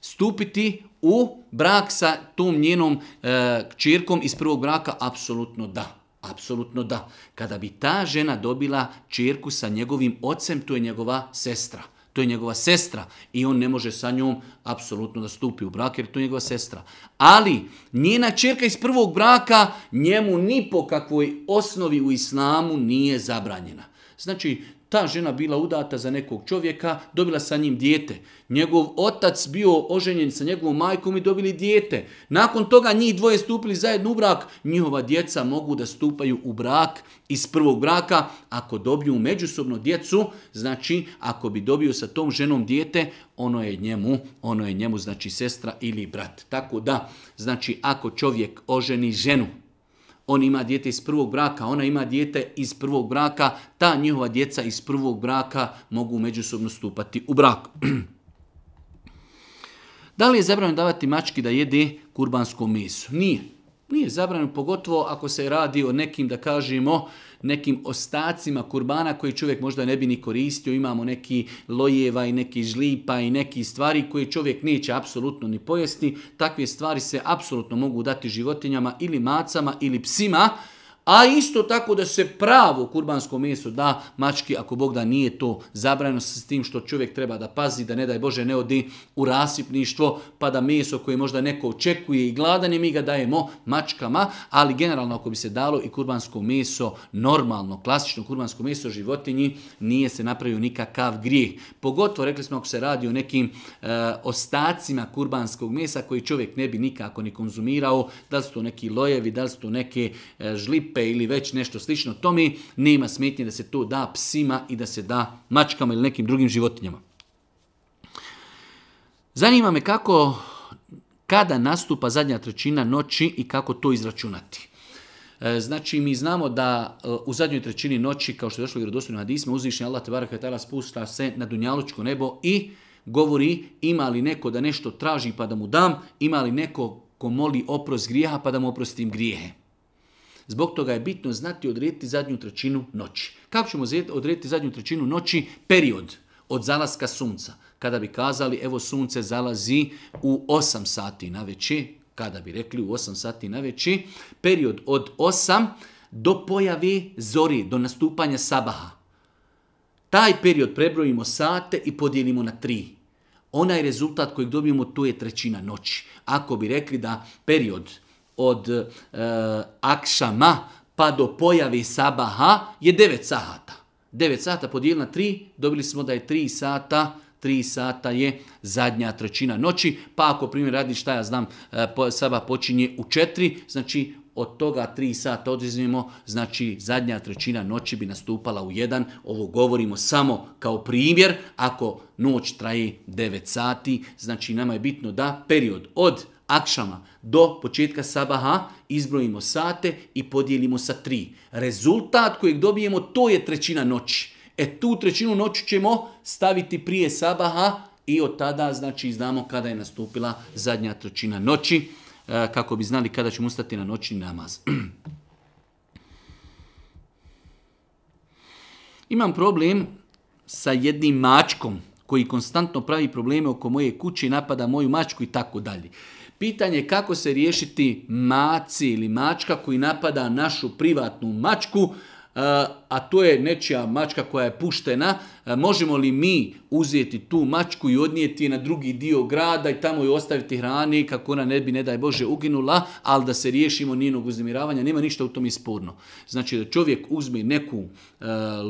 stupiti u brak sa tom njenom e, čirkom iz prvog braka? Apsolutno da. Apsolutno da. Kada bi ta žena dobila čirku sa njegovim ocem, to je njegova sestra. To je njegova sestra i on ne može sa njom apsolutno da stupi u brak jer to je njegova sestra. Ali njena čerka iz prvog braka njemu ni po kakvoj osnovi u islamu nije zabranjena. Znači, ta žena bila udata za nekog čovjeka, dobila sa njim dijete. Njegov otac bio oženjen sa njegovom majkom i dobili dijete. Nakon toga njih dvoje stupili zajedno u brak. Njihova djeca mogu da stupaju u brak iz prvog braka ako dobiju međusobno djecu. Znači, ako bi dobio sa tom ženom dijete, ono je njemu, ono je njemu znači sestra ili brat. Tako da, znači ako čovjek oženi ženu, on ima dijete iz prvog braka, ona ima dijete iz prvog braka, ta njihova djeca iz prvog braka mogu međusobno stupati u brak. da li je zabranjeno davati mački da jede kurbansko meso? Nije. Nije zabranjeno, pogotovo ako se radi o nekim, da kažemo, nekim ostacima kurbana koji čovjek možda ne bi ni koristio. Imamo neki lojeva i neki žlipa i neki stvari koje čovjek neće apsolutno ni pojesti. Takve stvari se apsolutno mogu dati životinjama ili macama ili psima a isto tako da se pravo kurbansko meso da mački ako Bog da nije to zabranjeno s tim što čovjek treba da pazi da ne daj Bože ne odi u rasipništvo pa da meso koje možda neko očekuje i gladanje mi ga dajemo mačkama, ali generalno ako bi se dalo i kurbansko meso normalno, klasično kurbansko meso životinji nije se napravio nikakav grijeh. Pogotovo rekli smo ako se radi o nekim eh, ostacima kurbanskog mesa koji čovjek ne bi nikako ni konzumirao, da li su to neki lojevi, da li su to neke e, ili već nešto slično to mi nema smetnje da se to da psima i da se da mačkama ili nekim drugim životinjama. Zanima me kako, kada nastupa zadnja trećina noći i kako to izračunati. E, znači, mi znamo da e, u zadnjoj trećini noći, kao što je došlo u vjerodostojnom hadismu, uzvišnji Allah tebara ta'ala spusta se na dunjalučko nebo i govori ima li neko da nešto traži pa da mu dam, ima li neko ko moli oprost grijeha pa da mu oprostim grijehe. Zbog toga je bitno znati odrediti zadnju trećinu noći. Kako ćemo odrediti zadnju trećinu noći? Period od zalaska sunca. Kada bi kazali, evo sunce zalazi u 8 sati na veći, kada bi rekli u 8 sati na veći, period od 8 do pojavi zori, do nastupanja sabaha. Taj period prebrojimo sate i podijelimo na tri. Onaj rezultat kojeg dobijemo, to je trećina noći. Ako bi rekli da period od e, akšama pa do pojavi sabaha je 9 sata. 9 sata podijeljeno na 3, dobili smo da je 3 sata 3 sata je zadnja trećina noći, pa ako primjer radi šta ja znam, e, saba počinje u 4, znači od toga 3 sata odizmimo, znači zadnja trećina noći bi nastupala u 1, ovo govorimo samo kao primjer, ako noć traje 9 sati, znači nama je bitno da period od akšama do početka sabaha, izbrojimo sate i podijelimo sa tri. Rezultat kojeg dobijemo to je trećina noći. E tu trećinu noći ćemo staviti prije sabaha i od tada znači znamo kada je nastupila zadnja trećina noći e, kako bi znali kada ćemo ustati na noćni namaz. Imam problem sa jednim mačkom koji konstantno pravi probleme oko moje kuće i napada moju mačku i tako dalje. Pitanje je kako se riješiti maci ili mačka koji napada našu privatnu mačku, e, a to je nečija mačka koja je puštena, e, možemo li mi uzeti tu mačku i odnijeti je na drugi dio grada i tamo ju ostaviti hrani kako ona ne bi, ne daj Bože, uginula, ali da se riješimo njenog uznemiravanja, nema ništa u tom sporno. Znači da čovjek uzme neku e,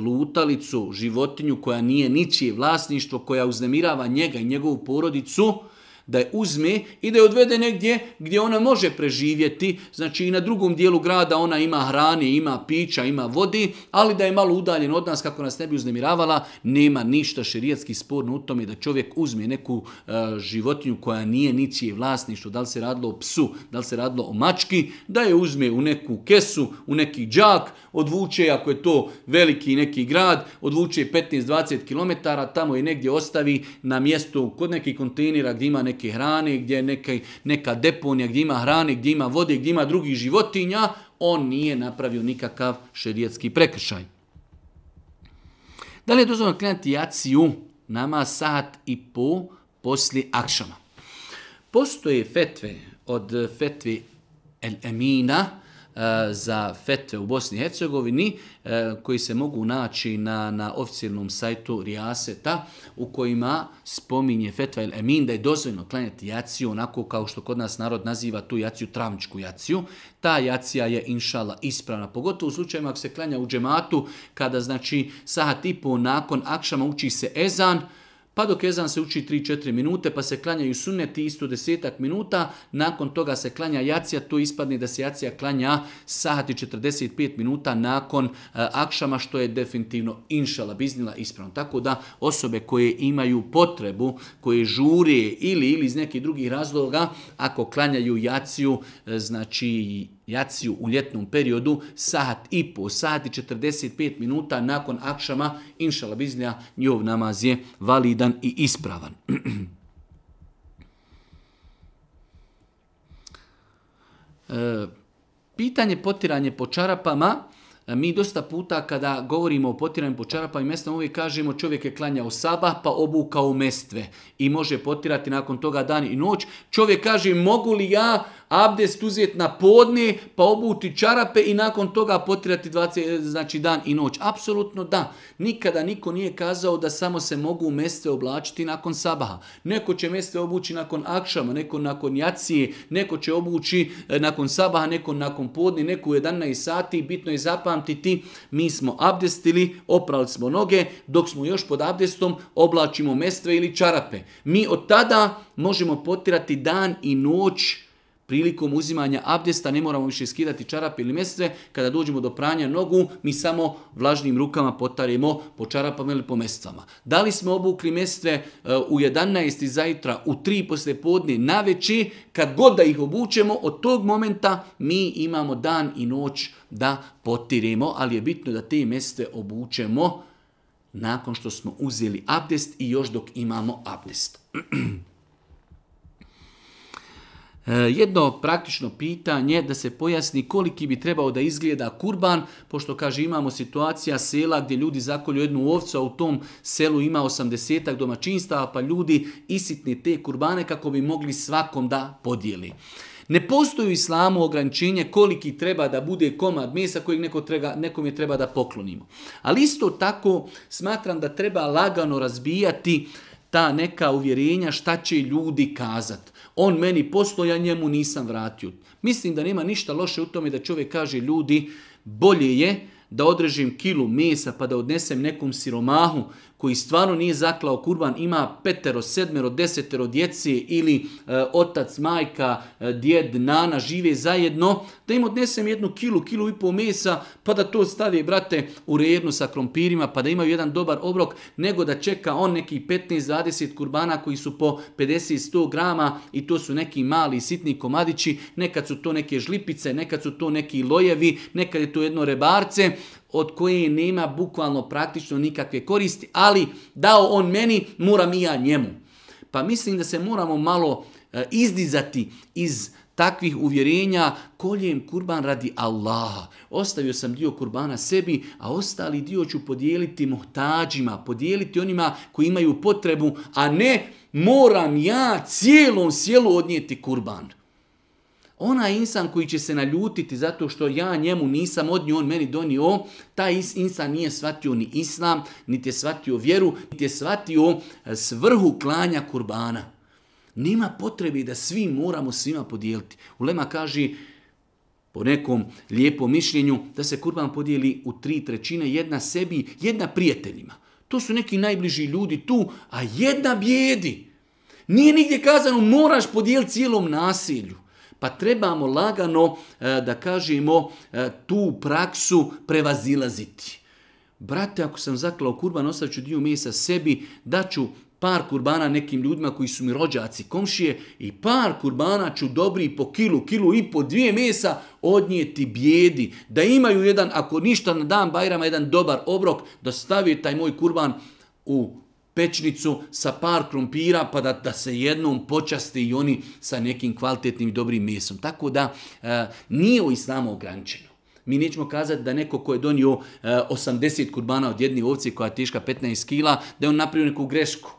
lutalicu, životinju koja nije ničije vlasništvo, koja uznemirava njega i njegovu porodicu, da je uzme i da je odvede negdje gdje ona može preživjeti, znači i na drugom dijelu grada ona ima hrane, ima pića, ima vodi, ali da je malo udaljen od nas kako nas ne bi uznemiravala, nema ništa širijatski sporno u tome da čovjek uzme neku e, životinju koja nije ničije vlasništvo, da li se radilo o psu, da li se radilo o mački, da je uzme u neku kesu, u neki džak, odvuče, ako je to veliki neki grad, odvuče 15-20 km, tamo je negdje ostavi na mjestu kod nekih kontejnera gdje ima ne neke hrane, gdje je neka deponija, gdje ima hrane, gdje ima vode, gdje ima drugih životinja, on nije napravio nikakav šerijetski prekršaj. Da li je dozvoljeno klanjati nama sat i po poslije akšama? Postoje fetve od fetve El Emina, Eh, za fetve u Bosni i Hercegovini eh, koji se mogu naći na, na oficijalnom sajtu Rijaseta u kojima spominje fetva ili Emin da je dozvoljno klanjati jaciju onako kao što kod nas narod naziva tu jaciju travničku jaciju. Ta jacija je inšala ispravna, pogotovo u slučajima ako se klanja u džematu kada znači saha i nakon akšama uči se ezan, pa dok se uči 3-4 minute, pa se klanjaju suneti isto desetak minuta, nakon toga se klanja jacija, to ispadne da se jacija klanja sahati 45 minuta nakon eh, akšama, što je definitivno inšala biznila ispravno. Tako da osobe koje imaju potrebu, koje žure ili, ili iz nekih drugih razloga, ako klanjaju jaciju, eh, znači jaciju u ljetnom periodu, sat i po, sat i 45 minuta nakon akšama, inšala biznja njov namaz je validan i ispravan. E, pitanje potiranje po čarapama, e, mi dosta puta kada govorimo o potiranju po čarapama i mestama uvijek kažemo čovjek je klanjao saba pa obukao mestve i može potirati nakon toga dan i noć. Čovjek kaže mogu li ja abdest uzeti na podne, pa obuti čarape i nakon toga potirati 20, e, znači dan i noć. Apsolutno da. Nikada niko nije kazao da samo se mogu meste oblačiti nakon sabaha. Neko će meste obući nakon akšama, neko nakon jacije, neko će obući e, nakon sabaha, neko nakon podne, neko u 11 sati. Bitno je zapamtiti, mi smo abdestili, oprali smo noge, dok smo još pod abdestom oblačimo mestve ili čarape. Mi od tada možemo potirati dan i noć prilikom uzimanja abdesta ne moramo više skidati čarape ili mjesece. Kada dođemo do pranja nogu, mi samo vlažnim rukama potarimo po čarapama ili po mestvama. Da li smo obukli mjesece eh, u 11. zajtra, u 3 posle podne, na veći, kad god da ih obučemo, od tog momenta mi imamo dan i noć da potiremo, ali je bitno da te mjesece obučemo nakon što smo uzeli abdest i još dok imamo abdest. E, jedno praktično pitanje da se pojasni koliki bi trebao da izgleda kurban, pošto kaže imamo situacija sela gdje ljudi zakolju jednu ovcu, a u tom selu ima 80 domaćinstava, pa ljudi isitni te kurbane kako bi mogli svakom da podijeli. Ne postoji u islamu ograničenje koliki treba da bude komad mesa kojeg neko treba, nekom je treba da poklonimo. Ali isto tako smatram da treba lagano razbijati ta neka uvjerenja šta će ljudi kazati on meni posto, ja njemu nisam vratio. Mislim da nema ništa loše u tome da čovjek kaže ljudi, bolje je da odrežim kilu mesa pa da odnesem nekom siromahu koji stvarno nije zaklao kurban, ima petero, sedmero, desetero djeci ili e, otac, majka, e, djed, nana, žive zajedno, da im odnesem jednu kilu, kilu i pol mesa, pa da to stavi, brate, u rejednu sa krompirima, pa da imaju jedan dobar obrok, nego da čeka on neki 15-20 kurbana koji su po 50-100 grama i to su neki mali sitni komadići, nekad su to neke žlipice, nekad su to neki lojevi, nekad je to jedno rebarce, od koje nema bukvalno praktično nikakve koristi, ali dao on meni, moram i ja njemu. Pa mislim da se moramo malo e, izdizati iz takvih uvjerenja, koljem kurban radi Allaha. Ostavio sam dio kurbana sebi, a ostali dio ću podijeliti mohtađima, podijeliti onima koji imaju potrebu, a ne moram ja cijelom sjelu odnijeti kurban. Onaj insan koji će se naljutiti zato što ja njemu nisam odnio, on meni donio, taj insan nije shvatio ni islam, niti je shvatio vjeru, niti je shvatio e, svrhu klanja kurbana. Nema potrebi da svi moramo svima podijeliti. Ulema kaže, po nekom lijepom mišljenju, da se kurban podijeli u tri trećine, jedna sebi, jedna prijateljima. To su neki najbliži ljudi tu, a jedna bijedi. Nije nigdje kazano moraš podijeliti cijelom nasilju. Pa trebamo lagano, e, da kažemo, e, tu praksu prevazilaziti. Brate, ako sam zaklao kurban, ostavit ću dio mesa sebi, daću par kurbana nekim ljudima koji su mi rođaci, komšije i par kurbana ću dobri po kilu, kilu i po dvije mesa odnijeti bijedi. Da imaju jedan, ako ništa na dan Bajrama, jedan dobar obrok, da stavi taj moj kurban u pečnicu sa par krumpira pa da, da se jednom počasti i oni sa nekim kvalitetnim dobrim mesom. Tako da e, nije u islamu ograničeno. Mi nećemo kazati da neko ko je donio 80 e, kurbana od jedne ovci koja je teška 15 kila, da je on napravio neku grešku.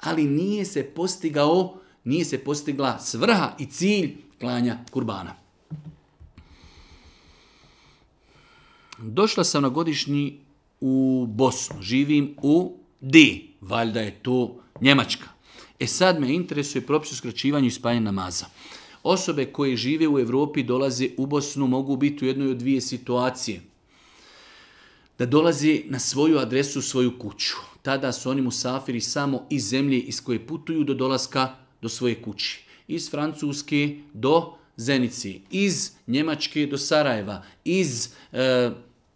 Ali nije se postigao, nije se postigla svrha i cilj klanja kurbana. Došla sam na godišnji u Bosnu. Živim u D valjda je to Njemačka. E sad me interesuje propis o skraćivanju i spajanju namaza. Osobe koje žive u Europi dolaze u Bosnu mogu biti u jednoj od dvije situacije. Da dolazi na svoju adresu, svoju kuću. Tada su oni musafiri samo iz zemlje iz koje putuju do dolaska do svoje kući. Iz Francuske do Zenici, iz Njemačke do Sarajeva, iz e,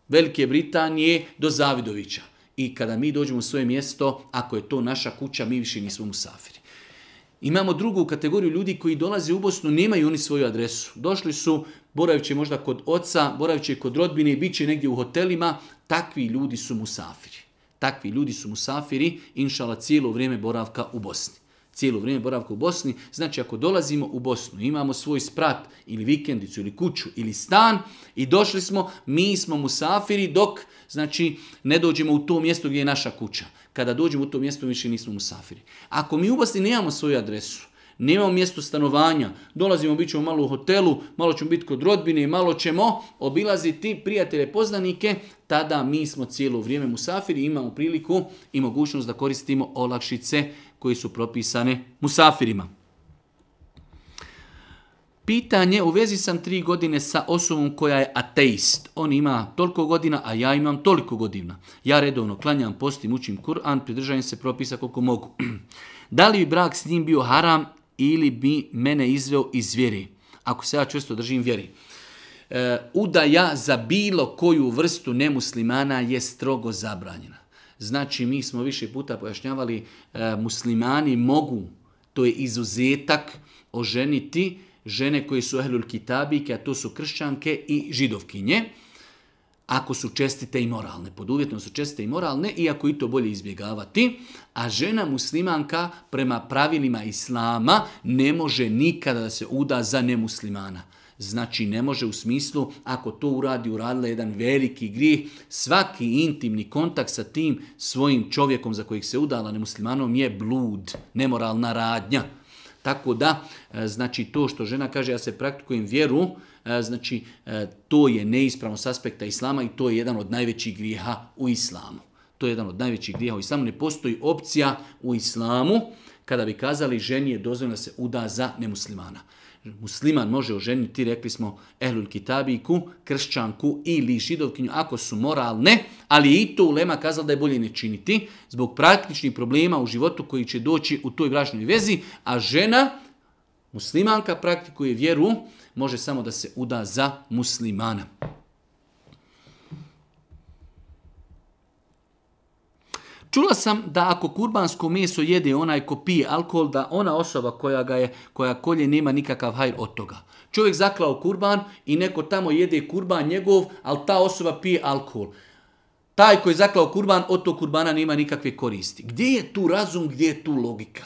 Velike Britanije do Zavidovića i kada mi dođemo u svoje mjesto, ako je to naša kuća, mi više nismo musafiri. Imamo drugu kategoriju ljudi koji dolaze u Bosnu, nemaju oni svoju adresu. Došli su, boravići možda kod oca, boravići kod rodbine i bit će negdje u hotelima. Takvi ljudi su musafiri. Takvi ljudi su musafiri, inšala, cijelo vrijeme boravka u Bosni. Cijelo vrijeme boravka u Bosni. Znači, ako dolazimo u Bosnu, imamo svoj sprat ili vikendicu ili kuću ili stan i došli smo, mi smo musafiri dok Znači, ne dođemo u to mjesto gdje je naša kuća. Kada dođemo u to mjesto, više nismo musafiri. Ako mi u Bosni nemamo svoju adresu, nemamo mjesto stanovanja, dolazimo, bit ćemo malo u hotelu, malo ćemo biti kod rodbine, malo ćemo obilaziti prijatelje, poznanike, tada mi smo cijelo vrijeme musafiri i imamo priliku i mogućnost da koristimo olakšice koje su propisane musafirima. Pitanje u vezi sam tri godine sa osobom koja je ateist. On ima toliko godina, a ja imam toliko godina. Ja redovno klanjam, postim, učim Kur'an, pridržavam se propisa koliko mogu. da li bi brak s njim bio haram ili bi mene izveo iz vjeri? Ako se ja često držim vjeri. E, udaja za bilo koju vrstu nemuslimana je strogo zabranjena. Znači, mi smo više puta pojašnjavali, e, muslimani mogu, to je izuzetak, oženiti žene koji su ehlul kitabike, a to su kršćanke i židovkinje, ako su čestite i moralne. Pod uvjetno su čestite i moralne, iako i to bolje izbjegavati. A žena muslimanka prema pravilima islama ne može nikada da se uda za nemuslimana. Znači ne može u smislu, ako to uradi, uradila jedan veliki grih, svaki intimni kontakt sa tim svojim čovjekom za kojeg se udala nemuslimanom je blud, nemoralna radnja. Tako da, e, znači to što žena kaže ja se praktikujem vjeru, e, znači e, to je neispravno s aspekta islama i to je jedan od najvećih grijeha u islamu. To je jedan od najvećih grijeha u islamu. Ne postoji opcija u islamu kada bi kazali ženi je dozvoljeno da se uda za nemuslimana musliman može oženiti, rekli smo, ehlul kitabiku, kršćanku ili židovkinju, ako su moralne, ali i to ulema kazala da je bolje ne činiti, zbog praktičnih problema u životu koji će doći u toj bračnoj vezi, a žena, muslimanka, praktikuje vjeru, može samo da se uda za muslimana. Čula sam da ako kurbansko meso jede onaj ko pije alkohol, da ona osoba koja ga je, koja kolje nema nikakav hajr od toga. Čovjek zaklao kurban i neko tamo jede kurban njegov, ali ta osoba pije alkohol. Taj koji je zaklao kurban, od tog kurbana nema nikakve koristi. Gdje je tu razum, gdje je tu logika?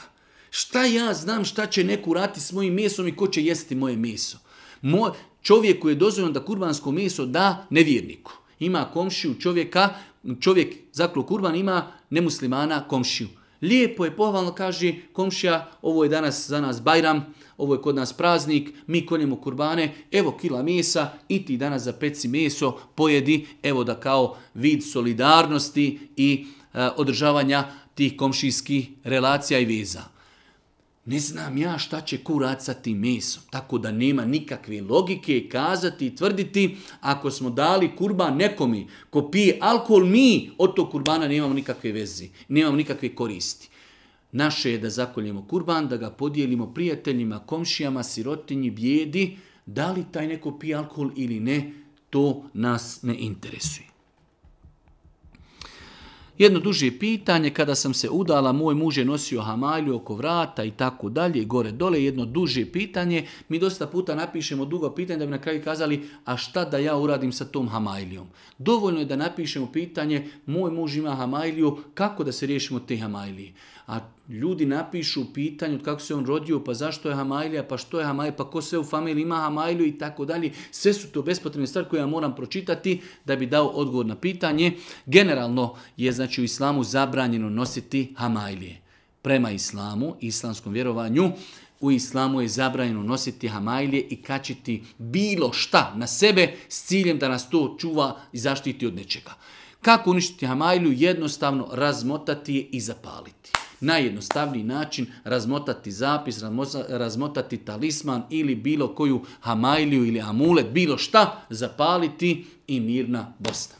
Šta ja znam šta će neku rati s mojim mesom i ko će jesti moje meso? Čovjek čovjeku je dozvoljeno da kurbansko meso da nevjerniku. Ima komšiju čovjeka, čovjek zaklo kurban, ima nemuslimana komšiju. Lijepo je pohvalno kaže komšija, ovo je danas za nas Bajram, ovo je kod nas praznik, mi konjemo kurbane, evo kila mesa i ti danas za peci meso pojedi, evo da kao vid solidarnosti i e, održavanja tih komšijskih relacija i veza ne znam ja šta će kurat sa tim mesom. Tako da nema nikakve logike kazati i tvrditi ako smo dali kurban nekomi ko pije alkohol, mi od tog kurbana nemamo nikakve veze, nemamo nikakve koristi. Naše je da zakoljemo kurban, da ga podijelimo prijateljima, komšijama, sirotinji, bijedi. Da li taj neko pije alkohol ili ne, to nas ne interesuje. Jedno duže pitanje, kada sam se udala, moj muž je nosio hamalju oko vrata i tako dalje, gore dole, jedno duže pitanje. Mi dosta puta napišemo dugo pitanje da bi na kraju kazali, a šta da ja uradim sa tom hamajlijom? Dovoljno je da napišemo pitanje, moj muž ima hamajliju, kako da se riješimo te hamajlije? A ljudi napišu u pitanju kako se on rodio, pa zašto je Hamajlija, pa što je Hamajlija, pa ko sve u familiji ima Hamajliju i tako dalje. Sve su to bespotrebne stvari koje ja moram pročitati da bi dao odgovor na pitanje. Generalno je znači u islamu zabranjeno nositi Hamajlije. Prema islamu, islamskom vjerovanju, u islamu je zabranjeno nositi hamajlije i kačiti bilo šta na sebe s ciljem da nas to čuva i zaštiti od nečega. Kako uništiti hamajlju? Jednostavno razmotati je i zapaliti najjednostavniji način razmotati zapis, razmotati talisman ili bilo koju hamajliju ili amulet, bilo šta, zapaliti i mirna bosta.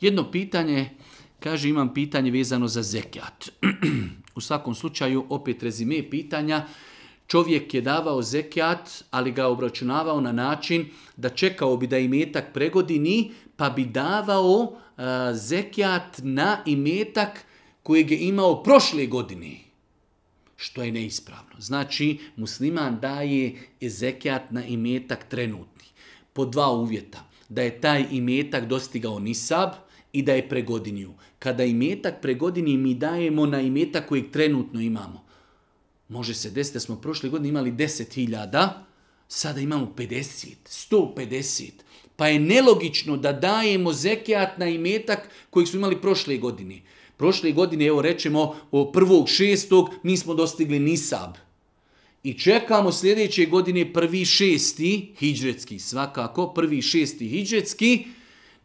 Jedno pitanje, kaže imam pitanje vezano za zekijat. U svakom slučaju, opet rezime pitanja, čovjek je davao zekijat, ali ga obračunavao na način da čekao bi da imetak pregodini, pa bi davao eh, zekijat na imetak kojeg je imao prošle godine, što je neispravno. Znači, musliman daje zekijat na imetak trenutni, po dva uvjeta, da je taj imetak dostigao nisab, i da je pregodinju. Kada imetak pregodini mi dajemo na imetak kojeg trenutno imamo. Može se desiti da smo prošle godine imali 10.000, sada imamo 50, 150. Pa je nelogično da dajemo zekijat na imetak kojeg smo imali prošle godine. Prošle godine, evo rečemo, o prvog šestog mi smo dostigli nisab. I čekamo sljedeće godine prvi šesti, hijđretski svakako, prvi šesti hijđretski,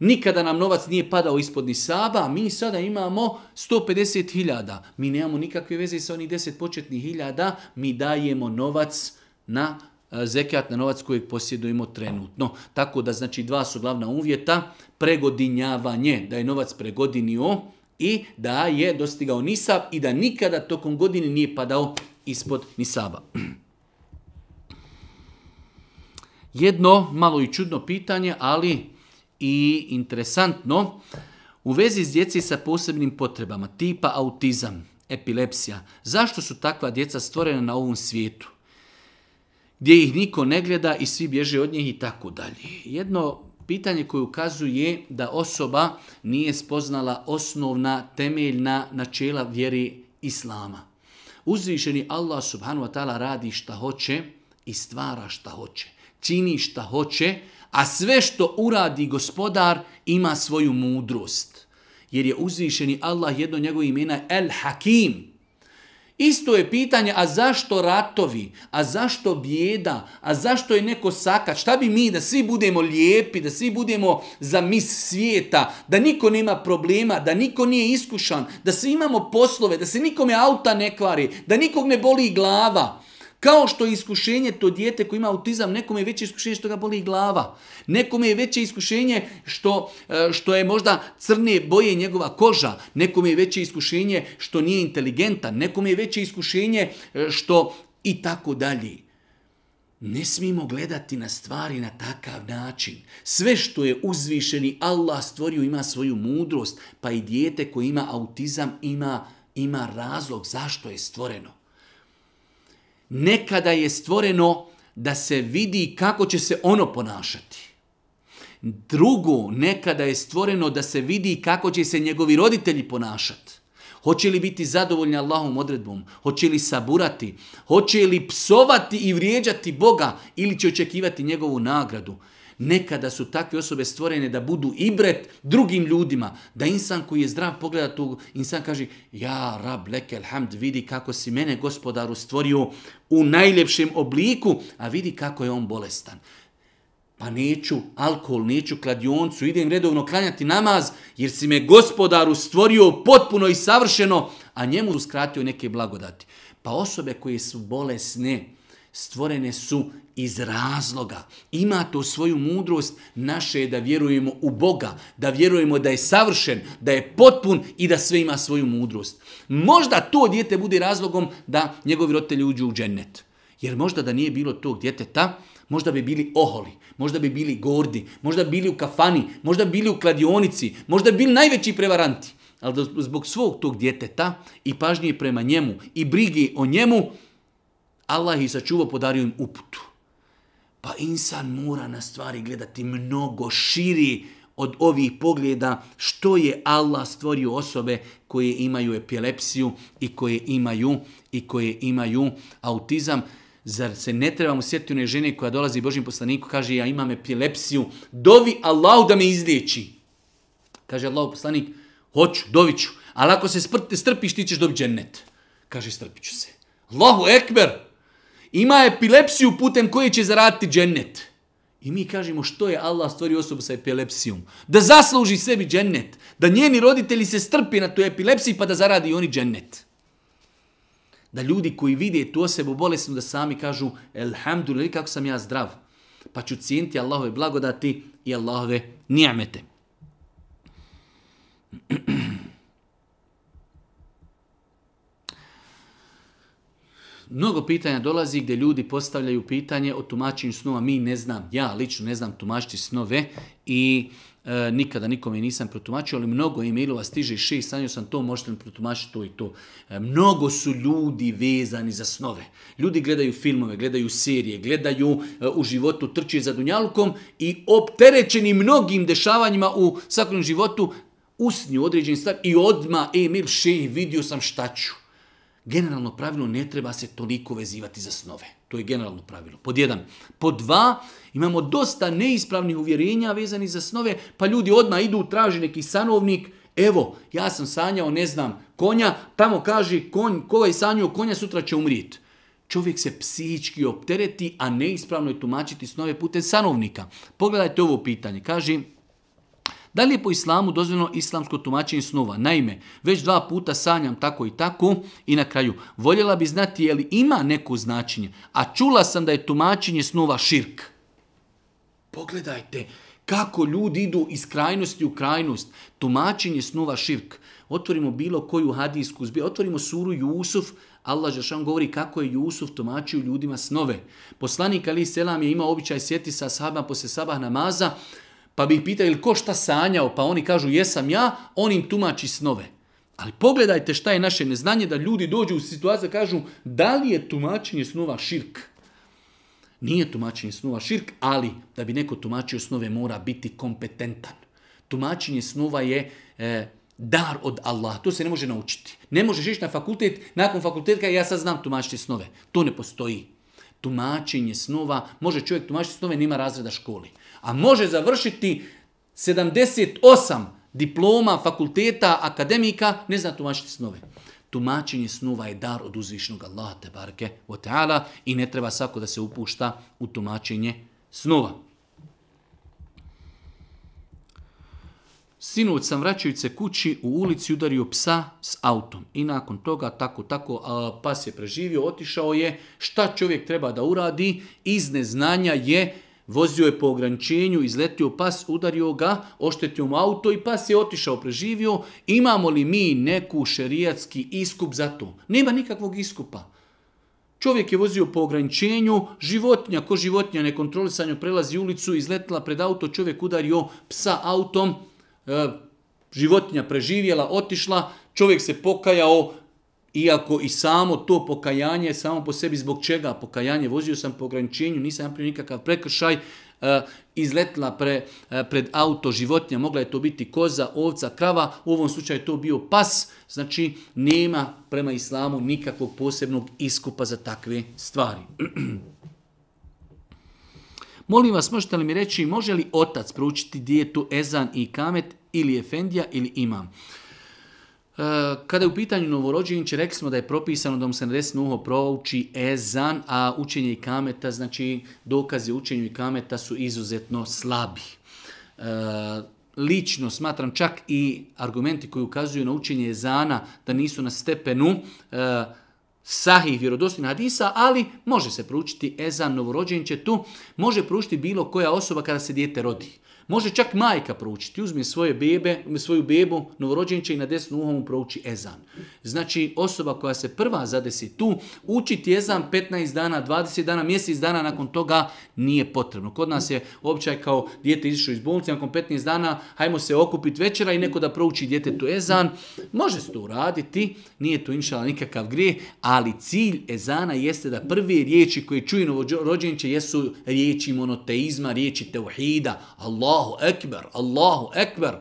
Nikada nam novac nije padao ispod ni saba, mi sada imamo 150.000. hiljada. Mi nemamo nikakve veze sa onih 10 početnih hiljada, mi dajemo novac na E, zekijat na novac kojeg posjedujemo trenutno. Tako da znači dva su glavna uvjeta, pregodinjavanje, da je novac pregodinio i da je dostigao nisab i da nikada tokom godine nije padao ispod nisaba. Jedno malo i čudno pitanje, ali i interesantno, u vezi s djeci sa posebnim potrebama, tipa autizam, epilepsija, zašto su takva djeca stvorena na ovom svijetu? gdje ih niko ne gleda i svi bježe od njih i tako dalje. Jedno pitanje koje ukazuje da osoba nije spoznala osnovna temeljna načela vjeri Islama. Uzvišeni Allah subhanu wa ta'ala radi šta hoće i stvara šta hoće. Čini šta hoće, a sve što uradi gospodar ima svoju mudrost. Jer je uzvišeni Allah jedno njegovih imena El Hakim, Isto je pitanje, a zašto ratovi, a zašto bijeda, a zašto je neko sakat, šta bi mi da svi budemo lijepi, da svi budemo za mis svijeta, da niko nema problema, da niko nije iskušan, da svi imamo poslove, da se nikome auta ne kvari, da nikog ne boli glava. Kao što je iskušenje to dijete koji ima autizam, nekom je veće iskušenje što ga boli glava. Nekom je veće iskušenje što, e, što je možda crne boje njegova koža. Nekom je veće iskušenje što nije inteligentan. Nekom je veće iskušenje e, što i tako dalje. Ne smijemo gledati na stvari na takav način. Sve što je uzvišeni Allah stvorio ima svoju mudrost, pa i dijete koje ima autizam ima, ima razlog zašto je stvoreno nekada je stvoreno da se vidi kako će se ono ponašati. Drugo, nekada je stvoreno da se vidi kako će se njegovi roditelji ponašati. Hoće li biti zadovoljni Allahom odredbom? Hoće li saburati? Hoće li psovati i vrijeđati Boga? Ili će očekivati njegovu nagradu? Nekada su takve osobe stvorene da budu ibret drugim ljudima. Da insan koji je zdrav pogleda tu, insan kaže, ja rab leke vidi kako si mene gospodaru stvorio u najljepšem obliku, a vidi kako je on bolestan. Pa neću alkohol, neću kladioncu, idem redovno klanjati namaz, jer si me gospodaru stvorio potpuno i savršeno, a njemu uskratio neke blagodati. Pa osobe koje su bolesne, stvorene su iz razloga. Ima to svoju mudrost, naše je da vjerujemo u Boga, da vjerujemo da je savršen, da je potpun i da sve ima svoju mudrost. Možda to djete bude razlogom da njegovi roditelji uđu u džennet. Jer možda da nije bilo tog djeteta, možda bi bili oholi, možda bi bili gordi, možda bi bili u kafani, možda bi bili u kladionici, možda bi bili najveći prevaranti. Ali zbog svog tog djeteta i pažnje prema njemu i brige o njemu, Allah ih sačuvao, podario im uputu. Pa insan mora na stvari gledati mnogo širi od ovih pogleda što je Allah stvorio osobe koje imaju epilepsiju i koje imaju i koje imaju autizam. Zar se ne trebamo sjetiti one žene koja dolazi Božim poslaniku, kaže ja imam epilepsiju, dovi Allah da me izliječi. Kaže Allah, poslanik, hoću, doviću, ali ako se strpiš ti ćeš dobiti džennet. Kaže strpiću se. Allahu ekber, ima epilepsiju putem koje će zaraditi džennet. I mi kažemo što je Allah stvorio osobu sa epilepsijom. Da zasluži sebi džennet. Da njeni roditelji se strpi na tu epilepsiji pa da zaradi i oni džennet. Da ljudi koji vide tu osobu bolesnu da sami kažu Elhamdulillah kako sam ja zdrav. Pa ću cijeniti Allahove blagodati i Allahove nijamete. Mnogo pitanja dolazi gdje ljudi postavljaju pitanje o tumačenju snova. Mi ne znam, ja lično ne znam tumačiti snove i e, nikada nikome nisam protumačio, ali mnogo e-mailova stiže i šest, sanio sam to, možete mi protumačiti to i to. E, mnogo su ljudi vezani za snove. Ljudi gledaju filmove, gledaju serije, gledaju e, u životu trče za dunjalkom i opterećeni mnogim dešavanjima u svakom životu usnju određeni stvar i odma e-mail še vidio sam šta ću generalno pravilo ne treba se toliko vezivati za snove. To je generalno pravilo. Pod jedan. Pod dva, imamo dosta neispravnih uvjerenja vezani za snove, pa ljudi odmah idu, traži neki sanovnik, evo, ja sam sanjao, ne znam, konja, tamo kaže, konj, ko je sanjao konja, sutra će umrijeti čovjek se psihički optereti, a neispravno je tumačiti snove putem sanovnika. Pogledajte ovo pitanje. kaži, da li je po islamu dozvoljeno islamsko tumačenje snova? Naime, već dva puta sanjam tako i tako i na kraju voljela bi znati je li ima neko značenje, a čula sam da je tumačenje snova širk. Pogledajte kako ljudi idu iz krajnosti u krajnost. Tumačenje snova širk. Otvorimo bilo koju hadijsku zbiju, otvorimo suru Jusuf, Allah Žešan govori kako je Jusuf tumačio ljudima snove. Poslanik Ali Selam je imao običaj sjeti sa sahabama posle sabah namaza, pa bi ih pitali ko šta sanjao, pa oni kažu jesam ja, on im tumači snove. Ali pogledajte šta je naše neznanje da ljudi dođu u situaciju da kažu da li je tumačenje snova širk. Nije tumačenje snova širk, ali da bi neko tumačio snove mora biti kompetentan. Tumačenje snova je e, dar od Allah, to se ne može naučiti. Ne možeš ići na fakultet, nakon fakultetka ja sad znam tumačiti snove. To ne postoji. Tumačenje snova, može čovjek tumačiti snove, nema razreda školi a može završiti 78 diploma, fakulteta, akademika, ne zna tumačiti snove. Tumačenje snova je dar od uzvišnog Allaha te barke ta'ala i ne treba svako da se upušta u tumačenje snova. Sinoć sam vraćajući se kući u ulici udario psa s autom i nakon toga tako tako pas je preživio, otišao je, šta čovjek treba da uradi, iz neznanja je Vozio je po ograničenju, izletio pas, udario ga, oštetio mu auto i pas je otišao, preživio. Imamo li mi neku šerijatski iskup za to? Nema nikakvog iskupa. Čovjek je vozio po ograničenju, životinja, ko životinja nekontrolisanju, prelazi ulicu, izletila pred auto, čovjek udario psa autom, e, životinja preživjela, otišla, čovjek se pokajao, iako i samo to pokajanje, samo po sebi zbog čega pokajanje, vozio sam po ograničenju, nisam napravio nikakav prekršaj, e, izletla pre, e, pred auto životinja, mogla je to biti koza, ovca, krava, u ovom slučaju je to bio pas, znači nema prema islamu nikakvog posebnog iskupa za takve stvari. Molim vas, možete li mi reći, može li otac proučiti dijetu Ezan i Kamet ili Efendija ili Imam? Kada je u pitanju novorođenče, rekli smo da je propisano da mu se na desno uho prouči ezan, a učenje i kameta, znači dokazi učenju i kameta su izuzetno slabi. E, lično smatram čak i argumenti koji ukazuju na učenje ezana da nisu na stepenu e, sahih na hadisa, ali može se proučiti ezan novorođenče tu, može proučiti bilo koja osoba kada se dijete rodi. Može čak majka proučiti. Uzme svoje bebe, svoju bebu, novorođenče i na desnu uhomu prouči ezan. Znači osoba koja se prva zadesi tu, učiti tjezan 15 dana, 20 dana, mjesec dana nakon toga nije potrebno. Kod nas je običaj kao dijete izišao iz bolnice, nakon 15 dana hajmo se okupiti večera i neko da prouči djetetu ezan. Može se to uraditi, nije to inšala nikakav grijeh, ali cilj ezana jeste da prve riječi koje čuje novorođenče jesu riječi monoteizma, riječi teuhida. Allahu ekber, Allahu ekber,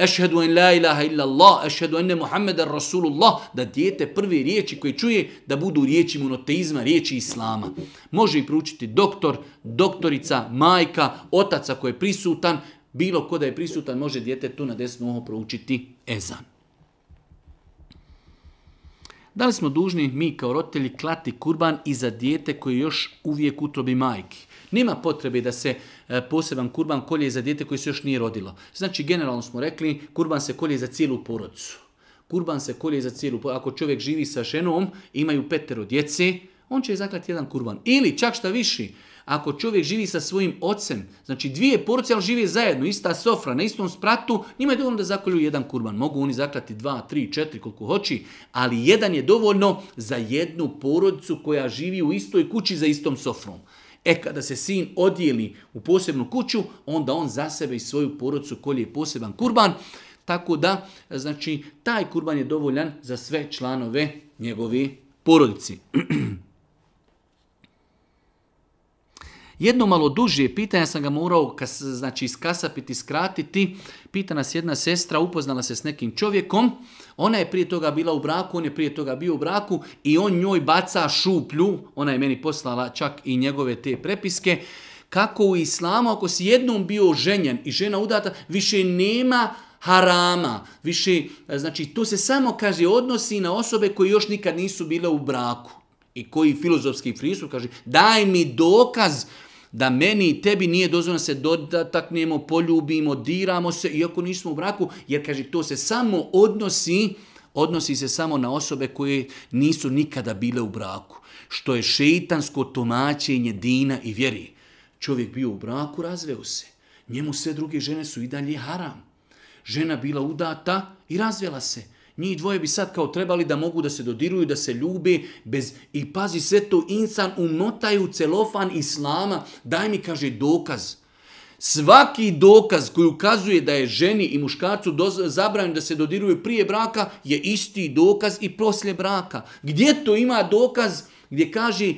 Ešhedu en la ilaha illa Allah, Rasulullah, da dijete prve riječi koje čuje da budu riječi monoteizma, riječi Islama. Može i proučiti doktor, doktorica, majka, otaca koji je prisutan, bilo ko da je prisutan može dijete tu na desno uho proučiti ezan. Da li smo dužni mi kao roditelji klati kurban i za dijete koje još uvijek utrobi majki? Nema potrebe da se e, poseban kurban kolje za dijete koje se još nije rodilo. Znači, generalno smo rekli, kurban se kolje za cijelu porodcu. Kurban se kolje za cijelu porodcu. Ako čovjek živi sa ženom, imaju petero djece, on će zaklati jedan kurban. Ili, čak šta viši, ako čovjek živi sa svojim ocem, znači dvije porodce, ali žive zajedno, ista sofra, na istom spratu, njima je dovoljno da zakolju jedan kurban. Mogu oni zaklati dva, tri, četiri, koliko hoći, ali jedan je dovoljno za jednu porodcu koja živi u istoj kući za istom sofrom. E kada se sin odijeli u posebnu kuću, onda on za sebe i svoju porodcu kolje poseban kurban, tako da znači taj kurban je dovoljan za sve članove njegovi porodici. Jedno malo duže pitanje sam ga morao kas, znači, iskasapiti, skratiti. Pita nas jedna sestra, upoznala se s nekim čovjekom. Ona je prije toga bila u braku, on je prije toga bio u braku i on njoj baca šuplju. Ona je meni poslala čak i njegove te prepiske. Kako u islamu, ako si jednom bio ženjen i žena udata, više nema harama, više, znači to se samo kaže odnosi na osobe koje još nikad nisu bile u braku i koji filozofski frisu kaže daj mi dokaz da meni i tebi nije dozvoljeno se dotaknemo, poljubimo, diramo se, iako nismo u braku, jer kaže to se samo odnosi, odnosi se samo na osobe koje nisu nikada bile u braku, što je šeitansko tumačenje dina i vjeri. Čovjek bio u braku, razveo se. Njemu sve druge žene su i dalje haram. Žena bila udata i razvela se. Njih dvoje bi sad kao trebali da mogu da se dodiruju, da se ljubi bez... i pazi sve to insan umotaju celofan islama. Daj mi, kaže, dokaz. Svaki dokaz koji ukazuje da je ženi i muškarcu zabranjeno da se dodiruju prije braka je isti dokaz i poslije braka. Gdje to ima dokaz gdje kaže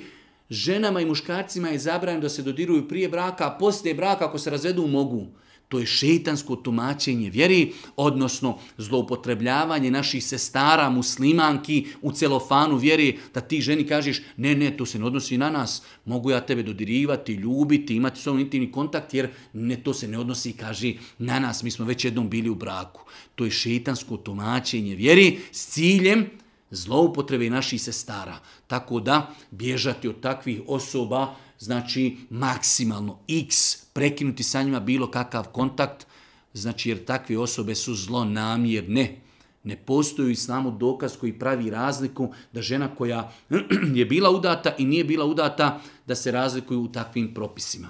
ženama i muškarcima je zabranjeno da se dodiruju prije braka, a poslije braka ako se razvedu mogu. To je šetansko tumačenje vjeri, odnosno zloupotrebljavanje naših sestara muslimanki u celofanu vjeri, da ti ženi kažeš ne, ne, to se ne odnosi na nas, mogu ja tebe dodirivati, ljubiti, imati svoj intimni kontakt, jer ne, to se ne odnosi, kaže, na nas, mi smo već jednom bili u braku. To je šetansko tumačenje vjeri s ciljem zloupotrebe naših sestara. Tako da, bježati od takvih osoba znači maksimalno x, prekinuti sa njima bilo kakav kontakt, znači jer takve osobe su zlonamjerne. Ne postoji samo dokaz koji pravi razliku da žena koja je bila udata i nije bila udata, da se razlikuju u takvim propisima.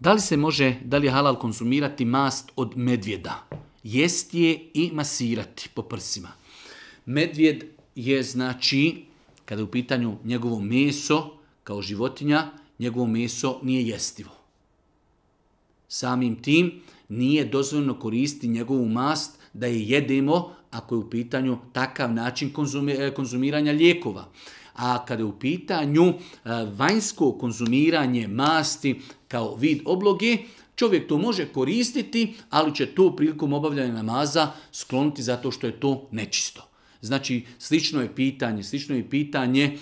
Da li se može, da li je halal konzumirati mast od medvjeda? Jest je i masirati po prsima. Medvjed je znači kada je u pitanju njegovo meso kao životinja, njegovo meso nije jestivo. Samim tim nije dozvoljeno koristiti njegovu mast da je jedemo ako je u pitanju takav način e, konzumiranja lijekova. A kada je u pitanju e, vanjsko konzumiranje masti kao vid obloge, čovjek to može koristiti, ali će to prilikom obavljanja namaza skloniti zato što je to nečisto. Znači, slično je pitanje, slično je pitanje e,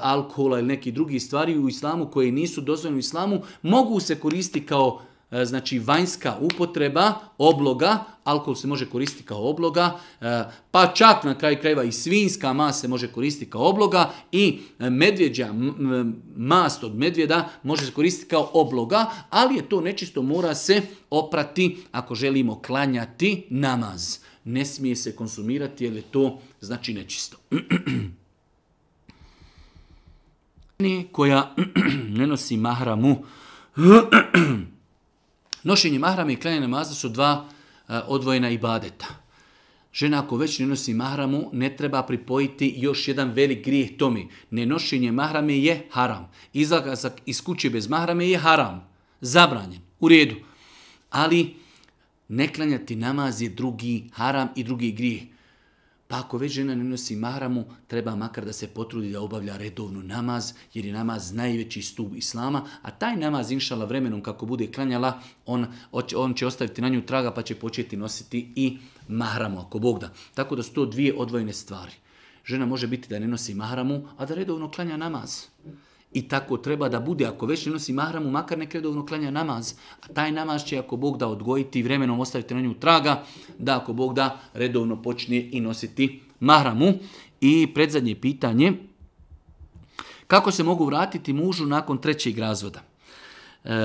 alkohola ili neki drugi stvari u islamu koje nisu dozvoljene u islamu, mogu se koristiti kao E, znači vanjska upotreba obloga, alkohol se može koristiti kao obloga, e, pa čak na kraju krajeva i svinska mas se može koristiti kao obloga i e, medvjeđa mast od medvjeda može se koristiti kao obloga, ali je to nečisto mora se oprati ako želimo klanjati namaz. Ne smije se konzumirati jer je to znači nečisto. koja ne nosi mahramu Nošenje mahrama i klanje namaza su dva e, odvojena ibadeta. Žena ako već ne nosi mahramu, ne treba pripojiti još jedan velik grijeh tomi. Nenošenje mahrame je haram. Izlazak iz kuće bez mahrame je haram. Zabranjen. U redu. Ali ne klanjati namaz je drugi haram i drugi grijeh. Pa ako već žena ne nosi mahramu, treba makar da se potrudi da obavlja redovnu namaz, jer je namaz najveći stup islama, a taj namaz, inšala, vremenom kako bude klanjala, on, on će ostaviti na nju traga pa će početi nositi i mahramu, ako Bog da. Tako da su to dvije odvojene stvari. Žena može biti da ne nosi mahramu, a da redovno klanja namaz. I tako treba da bude, ako već ne nosi mahramu, makar nekredovno redovno klanja namaz. A taj namaz će, ako Bog da odgojiti vremenom ostaviti na nju traga, da ako Bog da redovno počne i nositi mahramu. I predzadnje pitanje, kako se mogu vratiti mužu nakon trećeg razvoda? E,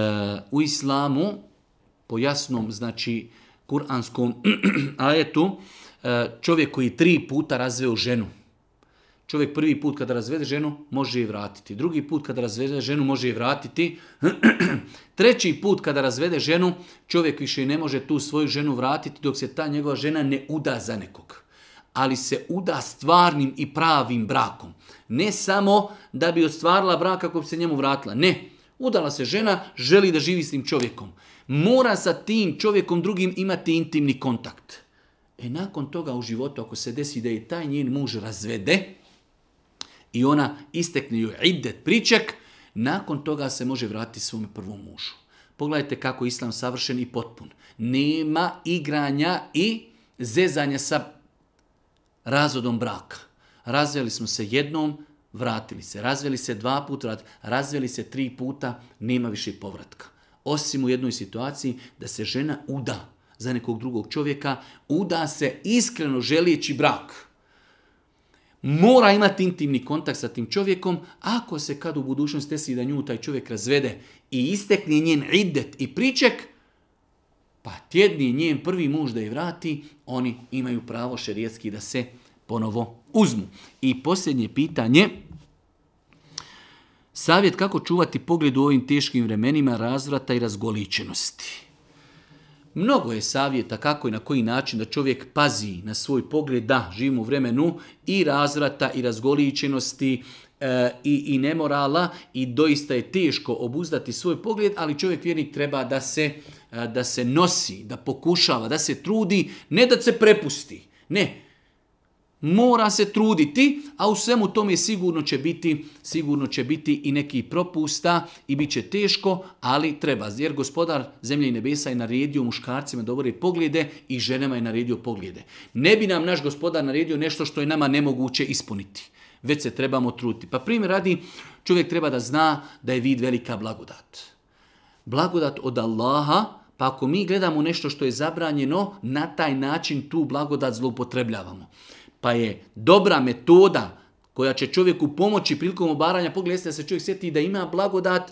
u islamu, po jasnom, znači, kuranskom ajetu, e, čovjek koji tri puta razveo ženu, Čovjek prvi put kada razvede ženu može je vratiti. Drugi put kada razvede ženu može je vratiti. Treći put kada razvede ženu čovjek više ne može tu svoju ženu vratiti dok se ta njegova žena ne uda za nekog. Ali se uda stvarnim i pravim brakom. Ne samo da bi ostvarila brak kako bi se njemu vratila. Ne. Udala se žena, želi da živi s tim čovjekom. Mora sa tim čovjekom drugim imati intimni kontakt. E nakon toga u životu ako se desi da je taj njen muž razvede, i ona istekne joj idet priček, nakon toga se može vratiti svom prvom mužu. Pogledajte kako je islam savršen i potpun. Nema igranja i zezanja sa razvodom braka. Razveli smo se jednom, vratili se. Razveli se dva puta, razveli se tri puta, nema više povratka. Osim u jednoj situaciji da se žena uda za nekog drugog čovjeka, uda se iskreno želijeći brak mora imati intimni kontakt sa tim čovjekom, ako se kad u budućnosti desi da nju taj čovjek razvede i istekne njen idet i priček, pa tjedni njen prvi muž da je vrati, oni imaju pravo šerijetski da se ponovo uzmu. I posljednje pitanje, savjet kako čuvati pogled u ovim teškim vremenima razvrata i razgoličenosti. Mnogo je savjeta kako i na koji način da čovjek pazi na svoj pogled, da, živimo u vremenu i razvrata i razgoličenosti e, i, i nemorala i doista je teško obuzdati svoj pogled, ali čovjek vjernik treba da se, e, da se nosi, da pokušava, da se trudi, ne da se prepusti. Ne, mora se truditi, a u svemu tome sigurno će biti, sigurno će biti i neki propusta i bit će teško, ali treba. Jer gospodar zemlje i nebesa je naredio muškarcima dobre poglede i ženama je naredio poglede. Ne bi nam naš gospodar naredio nešto što je nama nemoguće ispuniti. Već se trebamo truditi. Pa primjer radi, čovjek treba da zna da je vid velika blagodat. Blagodat od Allaha, pa ako mi gledamo nešto što je zabranjeno, na taj način tu blagodat zloupotrebljavamo. Pa je dobra metoda koja će čovjeku pomoći prilikom obaranja pogleda da se čovjek sjeti da ima blagodat.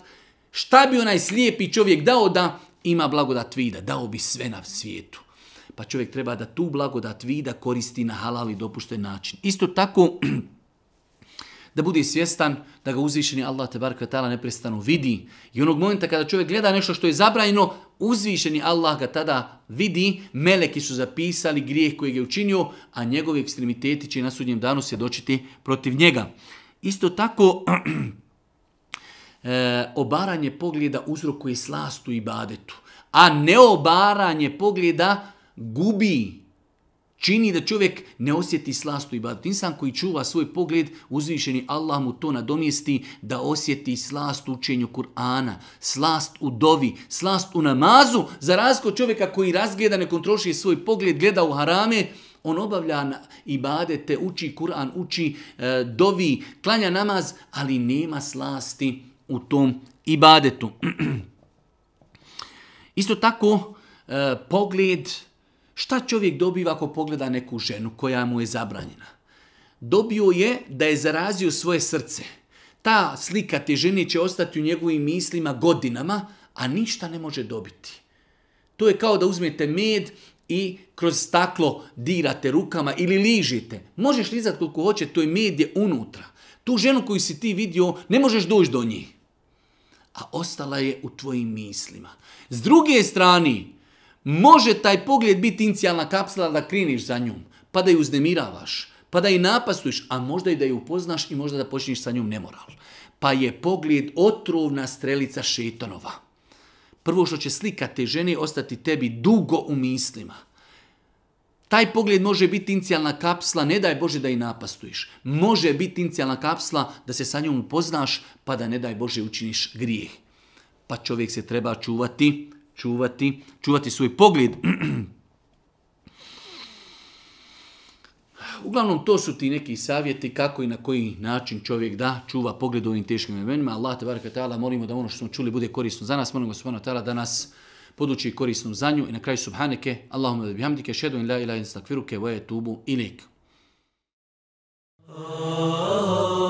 Šta bi onaj slijepi čovjek dao da ima blagodat vida? Dao bi sve na svijetu. Pa čovjek treba da tu blagodat vida koristi na halal i dopušten način. Isto tako da bude svjestan da ga uzvišeni Allah te bar neprestano vidi. I onog momenta kada čovjek gleda nešto što je zabranjeno, uzvišeni Allah ga tada vidi, meleki su zapisali grijeh koji je učinio, a njegovi ekstremiteti će na sudnjem danu dočiti protiv njega. Isto tako, eh, obaranje pogleda uzrokuje slastu i badetu, a neobaranje pogleda gubi čini da čovjek ne osjeti slastu i badet Insan koji čuva svoj pogled, uzvišeni Allah mu to nadomjesti da osjeti slast u učenju Kur'ana, slast u dovi, slast u namazu, za razliku čovjeka koji razgleda, ne kontroliše svoj pogled, gleda u harame, on obavlja ibadete, uči Kur'an, uči e, dovi, klanja namaz, ali nema slasti u tom ibadetu. Isto tako, e, pogled Šta čovjek dobiva ako pogleda neku ženu koja mu je zabranjena? Dobio je da je zarazio svoje srce. Ta slika te žene će ostati u njegovim mislima godinama, a ništa ne može dobiti. To je kao da uzmete med i kroz staklo dirate rukama ili ližite. Možeš lizati koliko hoće, to je med je unutra. Tu ženu koju si ti vidio, ne možeš doći do njih. A ostala je u tvojim mislima. S druge strane, Može taj pogled biti inicijalna kapsula da kriniš za njom, pa da ju uznemiravaš, pa da i napastuješ, a možda i da ju upoznaš i možda da počneš sa njom nemoral. Pa je pogled otrovna strelica šetonova. Prvo što će slika te žene ostati tebi dugo u mislima. Taj pogled može biti inicijalna kapsla, ne daj Bože da i napastuješ. Može biti inicijalna kapsla da se sa njom upoznaš, pa da ne daj Bože učiniš grijeh. Pa čovjek se treba čuvati čuvati, čuvati svoj pogled. Uglavnom, to su ti neki savjeti kako i na koji način čovjek da čuva pogled u ovim teškim vremenima. Allah, tabaraka ta'ala, molimo da ono što smo čuli bude korisno za nas. Molimo subhanahu ta'ala da nas poduči korisnom za nju. I na kraju subhaneke, Allahumma da bihamdike, šedu in la ilaha in stakfiruke, wa etubu ilik. Oh, oh, oh.